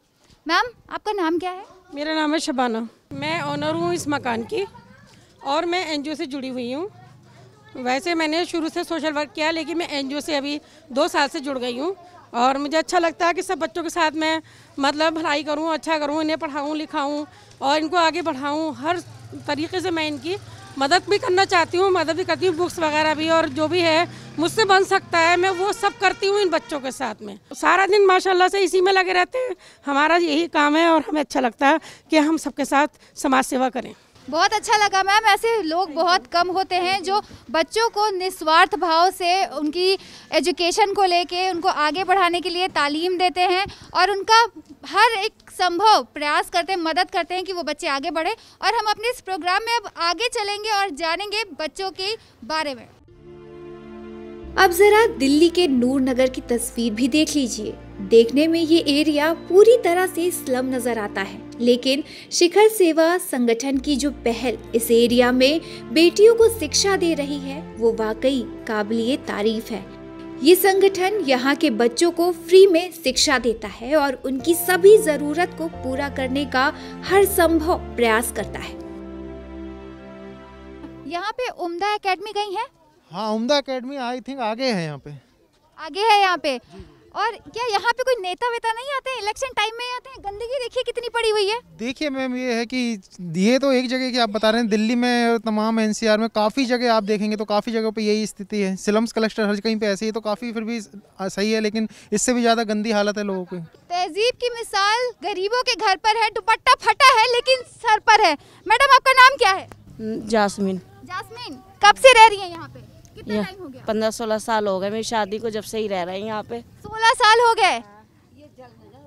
मैम आपका नाम क्या है मेरा नाम है शबाना मैं ओनर हूँ इस मकान की और मैं एनजीओ से जुड़ी हुई हूँ वैसे मैंने शुरू से सोशल वर्क किया लेकिन मैं एनजीओ से अभी दो साल से जुड़ गई हूँ और मुझे अच्छा लगता है कि सब बच्चों के साथ मैं मतलब भलाई करूँ अच्छा करूँ इन्हें पढ़ाऊँ लिखाऊँ और इनको आगे बढ़ाऊँ हर तरीके से मैं इनकी मदद भी करना चाहती हूँ मदद भी करती हूँ बुक्स वगैरह भी और जो भी है मुझसे बन सकता है मैं वो सब करती हूँ इन बच्चों के साथ में सारा दिन माशाल्लाह से इसी में लगे रहते हैं हमारा यही काम है और हमें अच्छा लगता है कि हम सबके साथ समाज सेवा करें बहुत अच्छा लगा मैम ऐसे लोग बहुत कम होते हैं जो बच्चों को निस्वार्थ भाव से उनकी एजुकेशन को लेके उनको आगे बढ़ाने के लिए तालीम देते हैं और उनका हर एक संभव प्रयास करते हैं मदद करते हैं कि वो बच्चे आगे बढ़े और हम अपने इस प्रोग्राम में अब आगे चलेंगे और जानेंगे बच्चों के बारे में अब जरा दिल्ली के नूर नगर की तस्वीर भी देख लीजिए देखने में ये एरिया पूरी तरह से स्लम नजर आता है लेकिन शिखर सेवा संगठन की जो पहल इस एरिया में बेटियों को शिक्षा दे रही है वो वाकई काबिल तारीफ है ये संगठन यहाँ के बच्चों को फ्री में शिक्षा देता है और उनकी सभी जरूरत को पूरा करने का हर संभव प्रयास करता है यहाँ पे उम्दा एकेडमी गई है हाँ उम्दा एकेडमी आई थिंक आगे है यहाँ पे आगे है यहाँ पे और क्या यहाँ पे कोई नेता वेता नहीं आते इलेक्शन टाइम में आते हैं गंदगी देखिए कितनी पड़ी हुई है देखिए मैम ये है कि ये तो एक जगह की आप बता रहे हैं दिल्ली में तमाम एनसीआर में काफ़ी जगह आप देखेंगे तो काफ़ी जगह पे यही स्थिति है सिलम्स कलेक्टर हर कहीं पे ऐसे ही तो काफ़ी फिर भी सही है लेकिन इससे भी ज़्यादा गंदी हालत है लोगों की तहजीब की मिसाल गरीबों के घर पर है दुपट्टा फटा है लेकिन सर पर है मैडम आपका नाम क्या है जासमिन जासमिन कब से रह रही है यहाँ पे पंद्रह सोलह साल हो गए मेरी शादी को जब से ही रह रहे हैं यहाँ पे सोलह साल हो गए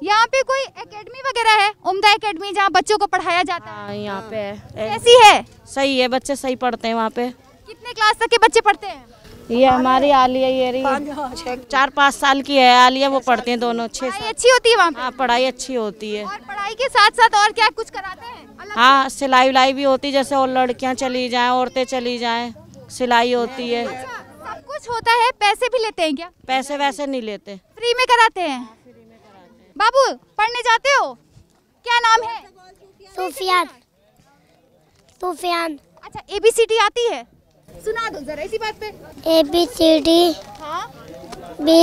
यहाँ पे कोई एकेडमी वगैरह है उमदा एकेडमी जहाँ बच्चों को पढ़ाया जाता है हाँ, यहाँ पे ऐसी है सही है बच्चे सही पढ़ते हैं वहाँ पे कितने क्लास तक के बच्चे पढ़ते हैं ये हमारी आलिया ये रही हाँ, चार पाँच साल की है आलिया वो पढ़ते हैं दोनों छः अच्छी होती है वहाँ हाँ, पढ़ाई अच्छी होती है और पढ़ाई के साथ साथ और क्या कुछ कराते हैं हाँ सिलाई उलाई भी होती है जैसे और लड़कियाँ चली जाएं औरतें चली जाएं सिलाई होती है अच्छा, सब कुछ होता है पैसे भी लेते हैं क्या पैसे वैसे नहीं लेते फ्री में कराते हैं बाबू पढ़ने जाते हो क्या नाम है सुफियान सुफियान अच्छा ए बी सी डी आती है सुना दो जरा इसी बात पे A B C D B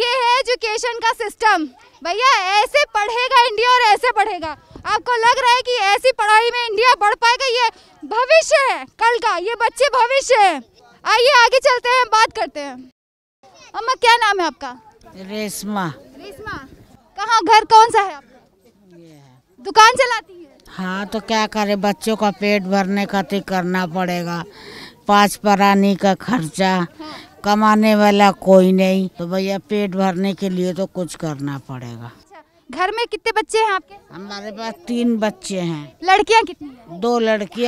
ये है एजुकेशन का सिस्टम भैया ऐसे पढ़ेगा इंडिया और ऐसे पढ़ेगा आपको लग रहा है कि ऐसी पढ़ाई में इंडिया बढ़ पाएगा ये भविष्य है कल का ये बच्चे भविष्य है आइए आगे चलते हैं बात करते हैं अम्मा क्या नाम है आपका रेशमा रेशमा कहाँ घर कौन सा है आपका दुकान चलाती है हाँ तो क्या करे बच्चों का पेट भरने का तो करना पड़ेगा पाँच परानी का खर्चा हाँ। कमाने वाला कोई नहीं तो भैया पेट भरने के लिए तो कुछ करना पड़ेगा घर में कितने बच्चे हैं आपके हमारे पास तीन बच्चे हैं लड़कियाँ कितनी है? दो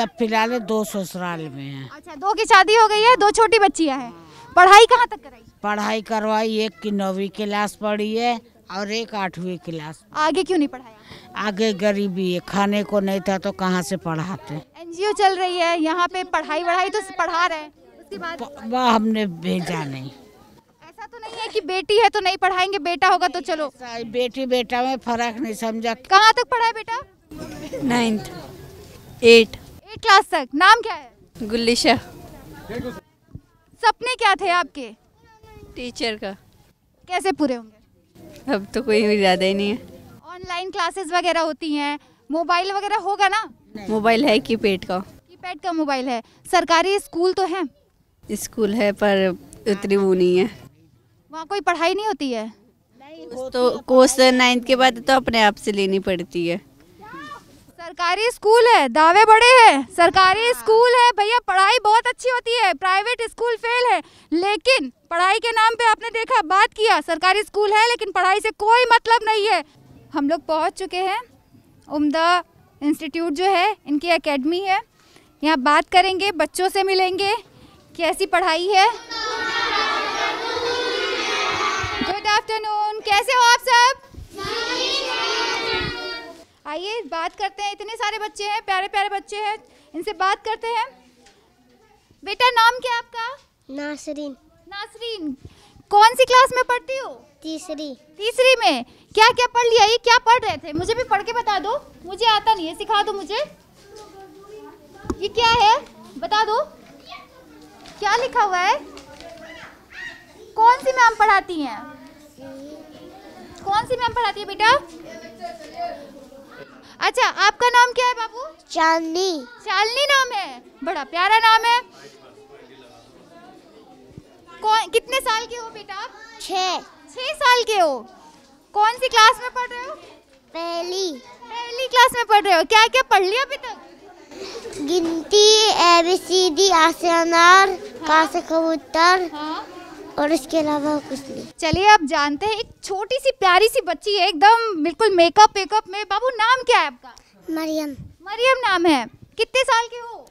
अब फिलहाल दो ससुराल में हैं अच्छा दो की शादी हो गई है दो छोटी बच्चियाँ हैं पढ़ाई कहाँ तक कराई पढ़ाई करवाई एक की नौवीं क्लास पढ़ी है और एक आठवीं क्लास आगे क्यों नहीं पढ़ाया आगे गरीबी है खाने को नहीं था तो कहाँ से पढ़ाते एनजीओ चल रही है यहाँ पे पढ़ाई वढ़ाई तो पढ़ा रहे हैं हमने भेजा नहीं तो नहीं है कि बेटी है तो नहीं पढ़ाएंगे बेटा होगा तो चलो बेटी बेटा में फर्क नहीं समझा कहाँ तक पढ़ा है बेटा नाइन्थ एट एट क्लास तक नाम क्या है गुल्ली सपने क्या थे आपके टीचर का कैसे पूरे होंगे अब तो कोई ज़्यादा ही नहीं है ऑनलाइन क्लासेस वगैरह होती हैं मोबाइल वगैरह होगा ना मोबाइल है की पैड का की पैड का मोबाइल है सरकारी स्कूल तो है स्कूल है पर उतनी वो नहीं है वहाँ कोई पढ़ाई नहीं होती है तो कोर्स नाइन्थ के बाद तो अपने आप से लेनी पड़ती है सरकारी स्कूल है दावे बड़े हैं सरकारी हाँ। स्कूल है भैया पढ़ाई बहुत अच्छी होती है प्राइवेट स्कूल फेल है लेकिन पढ़ाई के नाम पे आपने देखा बात किया सरकारी स्कूल है लेकिन पढ़ाई से कोई मतलब नहीं है हम लोग पहुंच चुके हैं उमदा इंस्टीट्यूट जो है इनकी एकेडमी है यहाँ बात करेंगे बच्चों से मिलेंगे कैसी पढ़ाई है आफ्टरनून कैसे हो आप सब आइए बात करते हैं इतने सारे बच्चे हैं प्यारे प्यारे बच्चे हैं इनसे बात करते हैं बेटा नाम क्या आपका नासरीन नासरीन कौन सी क्लास में पढ़ती हो तीसरी तीसरी में क्या क्या पढ़ लिया ये क्या पढ़ रहे थे मुझे भी पढ़ के बता दो मुझे आता नहीं है सिखा दो मुझे ये क्या है बता दो क्या लिखा हुआ है कौन सी मैम पढ़ाती हैं कौन सी मैम पढ़ाती है बेटा अच्छा आपका नाम क्या है बाबू चांदनी चांदनी नाम है बड़ा प्यारा नाम है कौन कितने साल के हो बेटा आप छः साल के हो कौन सी क्लास में पढ़ रहे हो पहली पहली क्लास में पढ़ रहे हो क्या क्या पढ़ लिया अभी तक गिनती एबीसीडी बी हाँ? कबूतर हाँ? और इसके अलावा कुछ नहीं चलिए आप जानते हैं एक छोटी सी प्यारी सी बच्ची है एकदम बिल्कुल मेकअप वेकअप में बाबू नाम क्या है आपका मरियम मरियम नाम है कितने साल की हो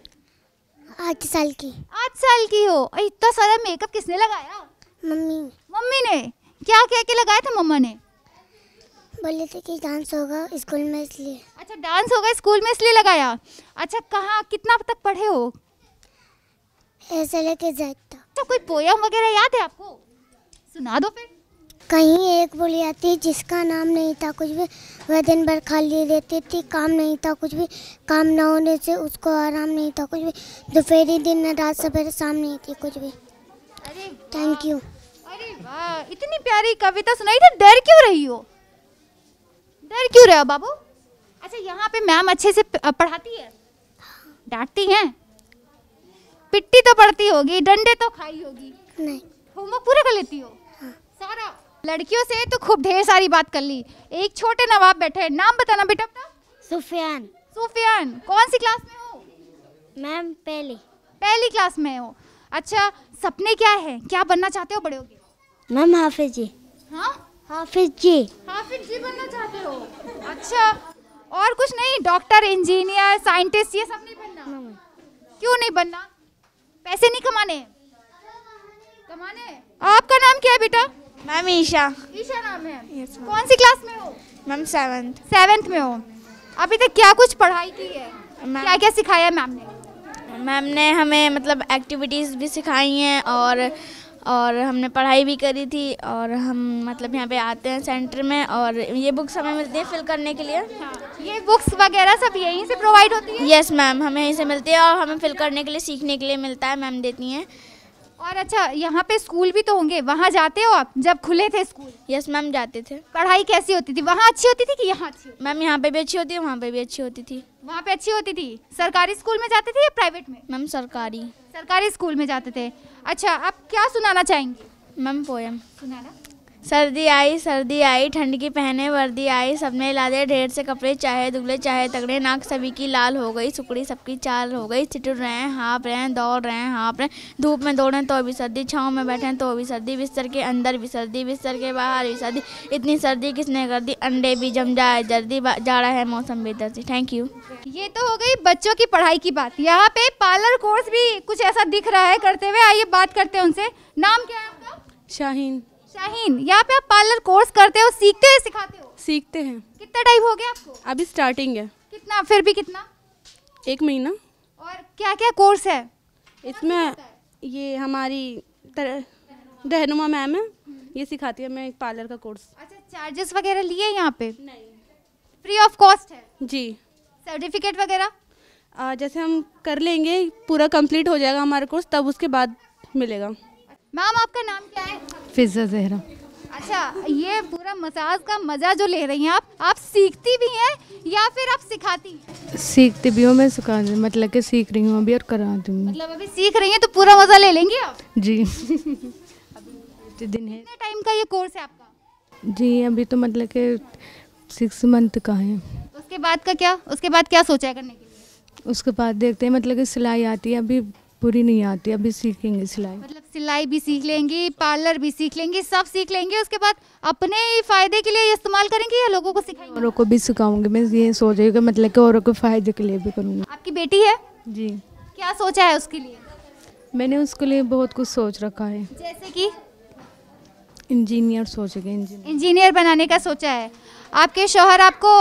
आठ साल की आठ साल की हो इतना सारा मेकअप किसने लगाया मम्मी मम्मी ने क्या क्या के लगाया था मम्मा ने बोले थे कि डांस होगा स्कूल में इसलिए अच्छा डांस होगा स्कूल में इसलिए लगाया अच्छा कहाँ कितना तक पढ़े हो ऐसे लेके जेड तक अच्छा कोई पोयम वगैरह याद है आपको सुना दो फिर कहीं एक बोली आती जिसका नाम नहीं था कुछ भी वह दिन भर खाली रहती थी काम नहीं था कुछ भी काम न होने से उसको आराम नहीं था कुछ भी दोपहरी दिन रात सवेरे शाम नहीं थी कुछ भी अरे थैंक यू अरे वाह इतनी प्यारी कविता सुनाई थी डर क्यों रही हो डर क्यों रहे हो बाबू अच्छा यहाँ पे मैम अच्छे से पढ़ाती है डांटती हैं पिट्टी तो पड़ती होगी डंडे तो खाई होगी नहीं होमवर्क पूरा कर लेती हो हाँ। सारा लड़कियों से तो खूब ढेर सारी बात कर ली एक छोटे नवाब बैठे हैं नाम बताना बेटा सुफियान सुफियान कौन सी क्लास में हो मैम पहली पहली क्लास में हो अच्छा सपने क्या है क्या बनना चाहते हो बड़े होगे मैम हाफिज जी हाँ हाफिज जी हाफिज जी बनना चाहते हो अच्छा और कुछ नहीं डॉक्टर इंजीनियर साइंटिस्ट ये सब नहीं बनना क्यों नहीं बनना पैसे नहीं कमाने कमाने आपका नाम क्या है बेटा मैम ईशा ईशा नाम है yes, कौन सी क्लास में हो मैम सेवेंथ सेवेंथ में हो अभी तक क्या कुछ पढ़ाई की है क्या क्या सिखाया मैम ने मैम ने हमें मतलब एक्टिविटीज़ भी सिखाई हैं और और हमने पढ़ाई भी करी थी और हम मतलब यहाँ पे आते हैं सेंटर में और ये बुक्स हमें मिलती है फिल करने के लिए ये बुक्स वगैरह सब यहीं से प्रोवाइड होती है यस मैम हमें यहीं से मिलती है और हमें फिल करने के लिए सीखने के लिए मिलता है मैम देती हैं और अच्छा यहाँ पे स्कूल भी तो होंगे वहाँ जाते हो आप जब खुले थे स्कूल यस मैम जाते थे पढ़ाई कैसी होती थी वहाँ अच्छी होती थी कि यहाँ अच्छी मैम यहाँ पे भी अच्छी होती है वहाँ पे भी अच्छी होती थी वहाँ पे अच्छी होती थी सरकारी स्कूल में जाते थे या प्राइवेट में मैम सरकारी सरकारी स्कूल में जाते थे अच्छा आप क्या सुनाना चाहेंगे मैम पोएम सुनाना सर्दी आई सर्दी आई ठंड की पहने वर्दी आई सबने लादे ढेर से कपड़े चाहे दुबले चाहे तगड़े नाक सभी की लाल हो गई सुकड़ी सबकी चाल हो गई चिटुर रहे हैं हाँप रहे हैं दौड़ रहे हैं हाँप रहे हैं धूप में दौड़ें तो भी सर्दी छाँव में बैठें तो भी सर्दी बिस्तर के अंदर भी सर्दी बिस्तर के बाहर भी सर्दी इतनी सर्दी किसने कर दी अंडे भी जम जाए जर्दी जा रहा है मौसम भी दर्दी थैंक यू ये तो हो गई बच्चों की पढ़ाई की बात यहाँ पे पार्लर कोर्स भी कुछ ऐसा दिख रहा है करते हुए आइए बात करते हैं उनसे नाम क्या है आपका शाहीन शाहीन यहाँ पे आप पार्लर कोर्स करते हो सीखते हो सिखाते हो सीखते हैं कितना टाइम हो गया आपको अभी स्टार्टिंग है कितना फिर भी कितना एक महीना और क्या क्या कोर्स है इसमें ये हमारी रहनुमा मैम है ये सिखाती है मैं एक पार्लर का कोर्स अच्छा चार्जेस वगैरह लिए यहाँ पे नहीं फ्री ऑफ कॉस्ट है जी सर्टिफिकेट वगैरह जैसे हम कर लेंगे पूरा कंप्लीट हो जाएगा हमारा कोर्स तब उसके बाद मिलेगा मैम आपका नाम क्या है फिजा जहरा अच्छा ये पूरा मसाज का मज़ा जो ले रही हैं आप आप सीखती भी हैं या फिर आप सिखाती सीखती भी हूँ मैं सिखा मतलब कि सीख रही हूँ अभी और करा दूँ मतलब अभी सीख रही हैं तो पूरा मज़ा ले लेंगी आप जी अभी दिन है टाइम का ये कोर्स है आपका जी अभी तो मतलब के सिक्स मंथ का है उसके बाद का क्या उसके बाद क्या सोचा है करने के लिए उसके बाद देखते हैं मतलब कि सिलाई आती है अभी पूरी नहीं आती अभी सीखेंगे सिलाई मतलब सिलाई भी सीख लेंगी पार्लर भी सीख लेंगी सब सीख लेंगे उसके बाद अपने ही फायदे के लिए इस्तेमाल करेंगे या लोगों को सिखाएंगे औरों को भी सिखाऊंगी मैं ये सोच रही हूँ मतलब कि औरों के फायदे के लिए भी करूँगी आपकी बेटी है जी क्या सोचा है उसके लिए मैंने उसके लिए बहुत कुछ सोच रखा है जैसे कि इंजीनियर सोचेगा इंजीनियर बनाने का सोचा है आपके शोहर आपको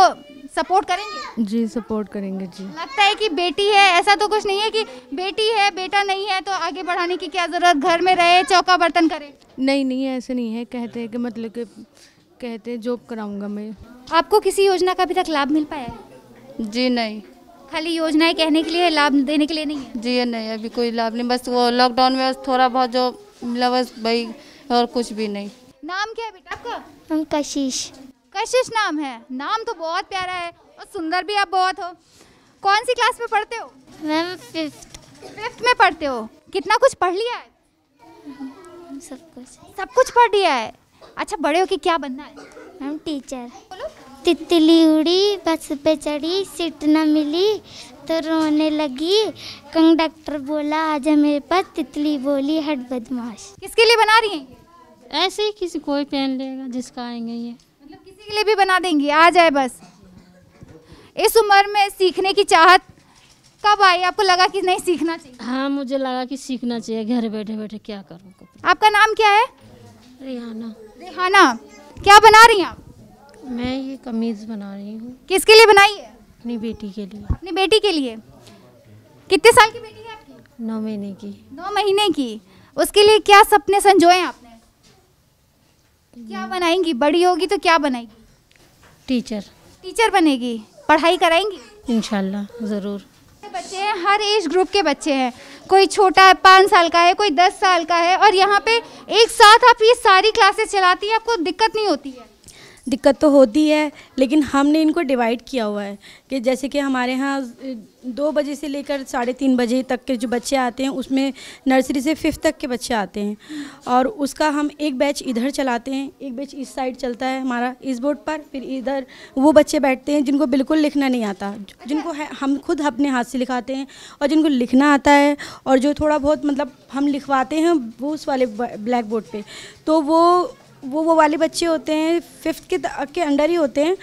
सपोर्ट करेंगे जी सपोर्ट करेंगे जी लगता है कि बेटी है ऐसा तो कुछ नहीं है कि बेटी है बेटा नहीं है तो आगे बढ़ाने की क्या ज़रूरत घर में रहे चौका बर्तन करे नहीं नहीं ऐसे नहीं है कहते हैं कि मतलब के कहते हैं जॉब कराऊंगा मैं आपको किसी योजना का अभी तक लाभ मिल पाया है जी नहीं खाली योजनाएं कहने के लिए लाभ देने के लिए नहीं है जी नहीं अभी कोई लाभ नहीं बस वो लॉकडाउन में बस थोड़ा बहुत जो मिला बस भाई और कुछ भी नहीं नाम क्या है बेटा आपका कशिश कशिश नाम है नाम तो बहुत प्यारा है और सुंदर भी आप बहुत हो कौन सी क्लास में पढ़ते हो मैम फिफ्थ फिफ्थ में पढ़ते हो कितना कुछ पढ़ लिया है सब कुछ सब कुछ पढ़ लिया है अच्छा बड़े हो कि क्या बनना है मैम टीचर तितली उड़ी बस पे चढ़ी सीट न मिली तो रोने लगी कंडक्टर बोला आज मेरे पास तितली बोली हट बदमाश किसके लिए बना रही है ऐसे ही किसी कोई पहन लेगा जिसका आएंगे ये के लिए भी बना देंगे आ जाए बस इस उम्र में सीखने की चाहत कब आई आपको लगा कि नहीं सीखना चाहिए हाँ मुझे लगा कि सीखना चाहिए घर बैठे बैठे क्या करूँ आपका नाम क्या है रिहाना रिहाना क्या बना रही हैं आप मैं ये कमीज बना रही हूँ किसके लिए बनाई है अपनी बेटी के लिए अपनी बेटी के लिए कितने साल की बेटी है आपकी नौ महीने की नौ महीने की उसके लिए क्या सपने संजोए आपने क्या बनाएंगी बड़ी होगी तो क्या बनाएगी टीचर टीचर बनेगी पढ़ाई कराएंगी इनशाला ज़रूर बच्चे हैं हर एज ग्रुप के बच्चे हैं कोई छोटा है पाँच साल का है कोई दस साल का है और यहाँ पे एक साथ आप ये सारी क्लासेस चलाती हैं आपको दिक्कत नहीं होती है दिक्कत तो होती है लेकिन हमने इनको डिवाइड किया हुआ है कि जैसे कि हमारे यहाँ दो बजे से लेकर साढ़े तीन बजे तक के जो बच्चे आते हैं उसमें नर्सरी से फिफ्थ तक के बच्चे आते हैं और उसका हम एक बैच इधर चलाते हैं एक बैच इस साइड चलता है हमारा इस बोर्ड पर फिर इधर वो बच्चे बैठते हैं जिनको बिल्कुल लिखना नहीं आता जिनको हम खुद अपने हाथ से लिखाते हैं और जिनको लिखना आता है और जो थोड़ा बहुत मतलब हम लिखवाते हैं वो उस वाले ब्लैक बोर्ड पर तो वो वो वो वाले बच्चे होते हैं फिफ्थ के के अंडर ही होते हैं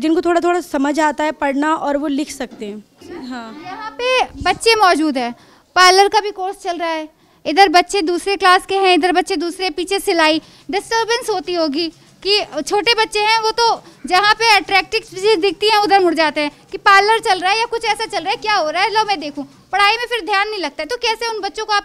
जिनको थोड़ा थोड़ा समझ आता है पढ़ना और वो लिख सकते हैं हाँ यहाँ पे बच्चे मौजूद हैं पार्लर का भी कोर्स चल रहा है इधर बच्चे दूसरे क्लास के हैं इधर बच्चे दूसरे पीछे सिलाई डिस्टर्बेंस होती होगी कि छोटे बच्चे हैं वो तो जहाँ पे अट्रैक्टिव चीज़ें दिखती हैं उधर मुड़ जाते हैं कि पार्लर चल रहा है या कुछ ऐसा चल रहा है क्या हो रहा है लो मैं देखूँ पढ़ाई में फिर ध्यान नहीं लगता है तो कैसे उन बच्चों को आप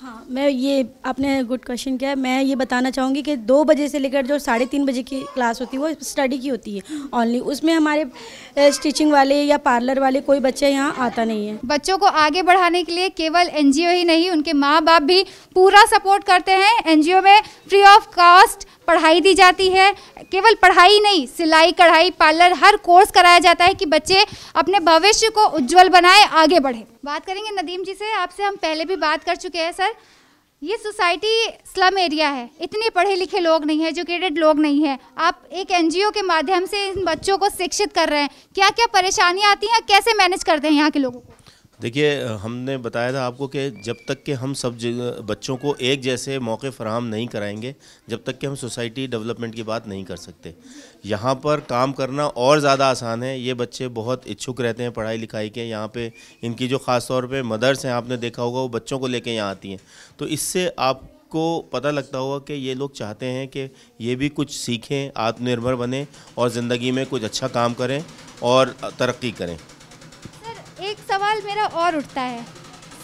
हाँ मैं ये आपने गुड क्वेश्चन किया मैं ये बताना चाहूँगी कि दो बजे से लेकर जो साढ़े तीन बजे की क्लास होती है वो स्टडी की होती है ऑनली उसमें हमारे स्टिचिंग वाले या पार्लर वाले कोई बच्चे यहाँ आता नहीं है बच्चों को आगे बढ़ाने के लिए केवल एनजीओ ही नहीं उनके माँ बाप भी पूरा सपोर्ट करते हैं एनजीओ में फ्री ऑफ कॉस्ट पढ़ाई दी जाती है केवल पढ़ाई नहीं सिलाई कढ़ाई पार्लर हर कोर्स कराया जाता है कि बच्चे अपने भविष्य को उज्जवल बनाए आगे बढ़े बात करेंगे नदीम जी से आपसे हम पहले भी बात कर चुके हैं सर ये सोसाइटी स्लम एरिया है इतने पढ़े लिखे लोग नहीं हैं एजुकेटेड लोग नहीं हैं आप एक एनजीओ के माध्यम से इन बच्चों को शिक्षित कर रहे हैं क्या क्या परेशानियाँ आती हैं कैसे मैनेज करते हैं यहाँ के लोगों को देखिए हमने बताया था आपको कि जब तक कि हम सब बच्चों को एक जैसे मौके फराहम नहीं कराएंगे जब तक कि हम सोसाइटी डेवलपमेंट की बात नहीं कर सकते यहाँ पर काम करना और ज़्यादा आसान है ये बच्चे बहुत इच्छुक रहते हैं पढ़ाई लिखाई के यहाँ पे इनकी जो ख़ास तौर पे मदर्स हैं आपने देखा होगा वो बच्चों को लेके यहाँ आती हैं तो इससे आप को पता लगता होगा कि ये लोग चाहते हैं कि ये भी कुछ सीखें आत्मनिर्भर बने और ज़िंदगी में कुछ अच्छा काम करें और तरक्की करें एक सवाल मेरा और उठता है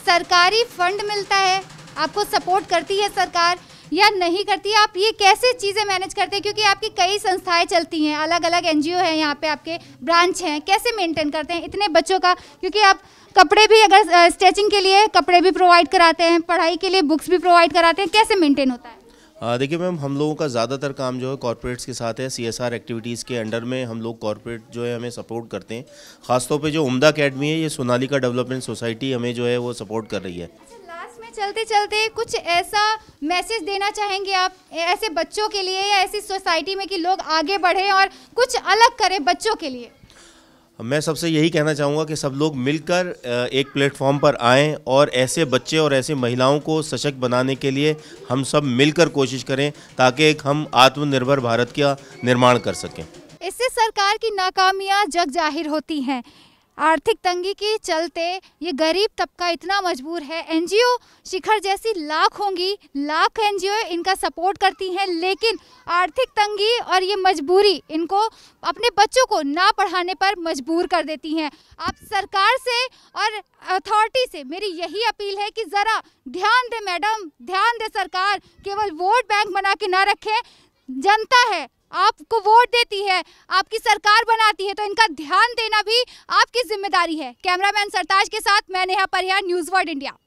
सरकारी फंड मिलता है आपको सपोर्ट करती है सरकार या नहीं करती है आप ये कैसे चीज़ें मैनेज करते हैं क्योंकि आपकी कई संस्थाएं चलती हैं अलग अलग एनजीओ हैं यहाँ पे आपके ब्रांच हैं कैसे मेंटेन करते हैं इतने बच्चों का क्योंकि आप कपड़े भी अगर स्ट्रेचिंग के लिए कपड़े भी प्रोवाइड कराते हैं पढ़ाई के लिए बुक्स भी प्रोवाइड कराते हैं कैसे मेंटेन होता है देखिए मैम हम लोगों का ज़्यादातर काम जो है कॉरपोरेट्स के साथ है सीएसआर एक्टिविटीज़ के अंडर में हम लोग कॉरपोरेट जो है हमें सपोर्ट करते हैं ख़ासतौर पे जो उमदा अकेडमी है ये सोनालिका डेवलपमेंट सोसाइटी हमें जो है वो सपोर्ट कर रही है लास्ट अच्छा, में चलते चलते कुछ ऐसा मैसेज देना चाहेंगे आप ऐसे बच्चों के लिए या ऐसी सोसाइटी में कि लोग आगे बढ़ें और कुछ अलग करें बच्चों के लिए मैं सबसे यही कहना चाहूँगा कि सब लोग मिलकर एक प्लेटफॉर्म पर आएं और ऐसे बच्चे और ऐसे महिलाओं को सशक्त बनाने के लिए हम सब मिलकर कोशिश करें ताकि हम आत्मनिर्भर भारत का निर्माण कर सकें इससे सरकार की नाकामियां जग जाहिर होती हैं आर्थिक तंगी के चलते ये गरीब तबका इतना मजबूर है एनजीओ शिखर जैसी लाख होंगी लाख एनजीओ इनका सपोर्ट करती हैं लेकिन आर्थिक तंगी और ये मजबूरी इनको अपने बच्चों को ना पढ़ाने पर मजबूर कर देती हैं आप सरकार से और अथॉरिटी से मेरी यही अपील है कि ज़रा ध्यान दें मैडम ध्यान दें सरकार केवल वोट बैंक बना के ना रखें जनता है आपको वोट देती है आपकी सरकार बनाती है तो इनका ध्यान देना भी आपकी जिम्मेदारी है कैमरामैन सरताज के साथ मैं Neha Parihar news world India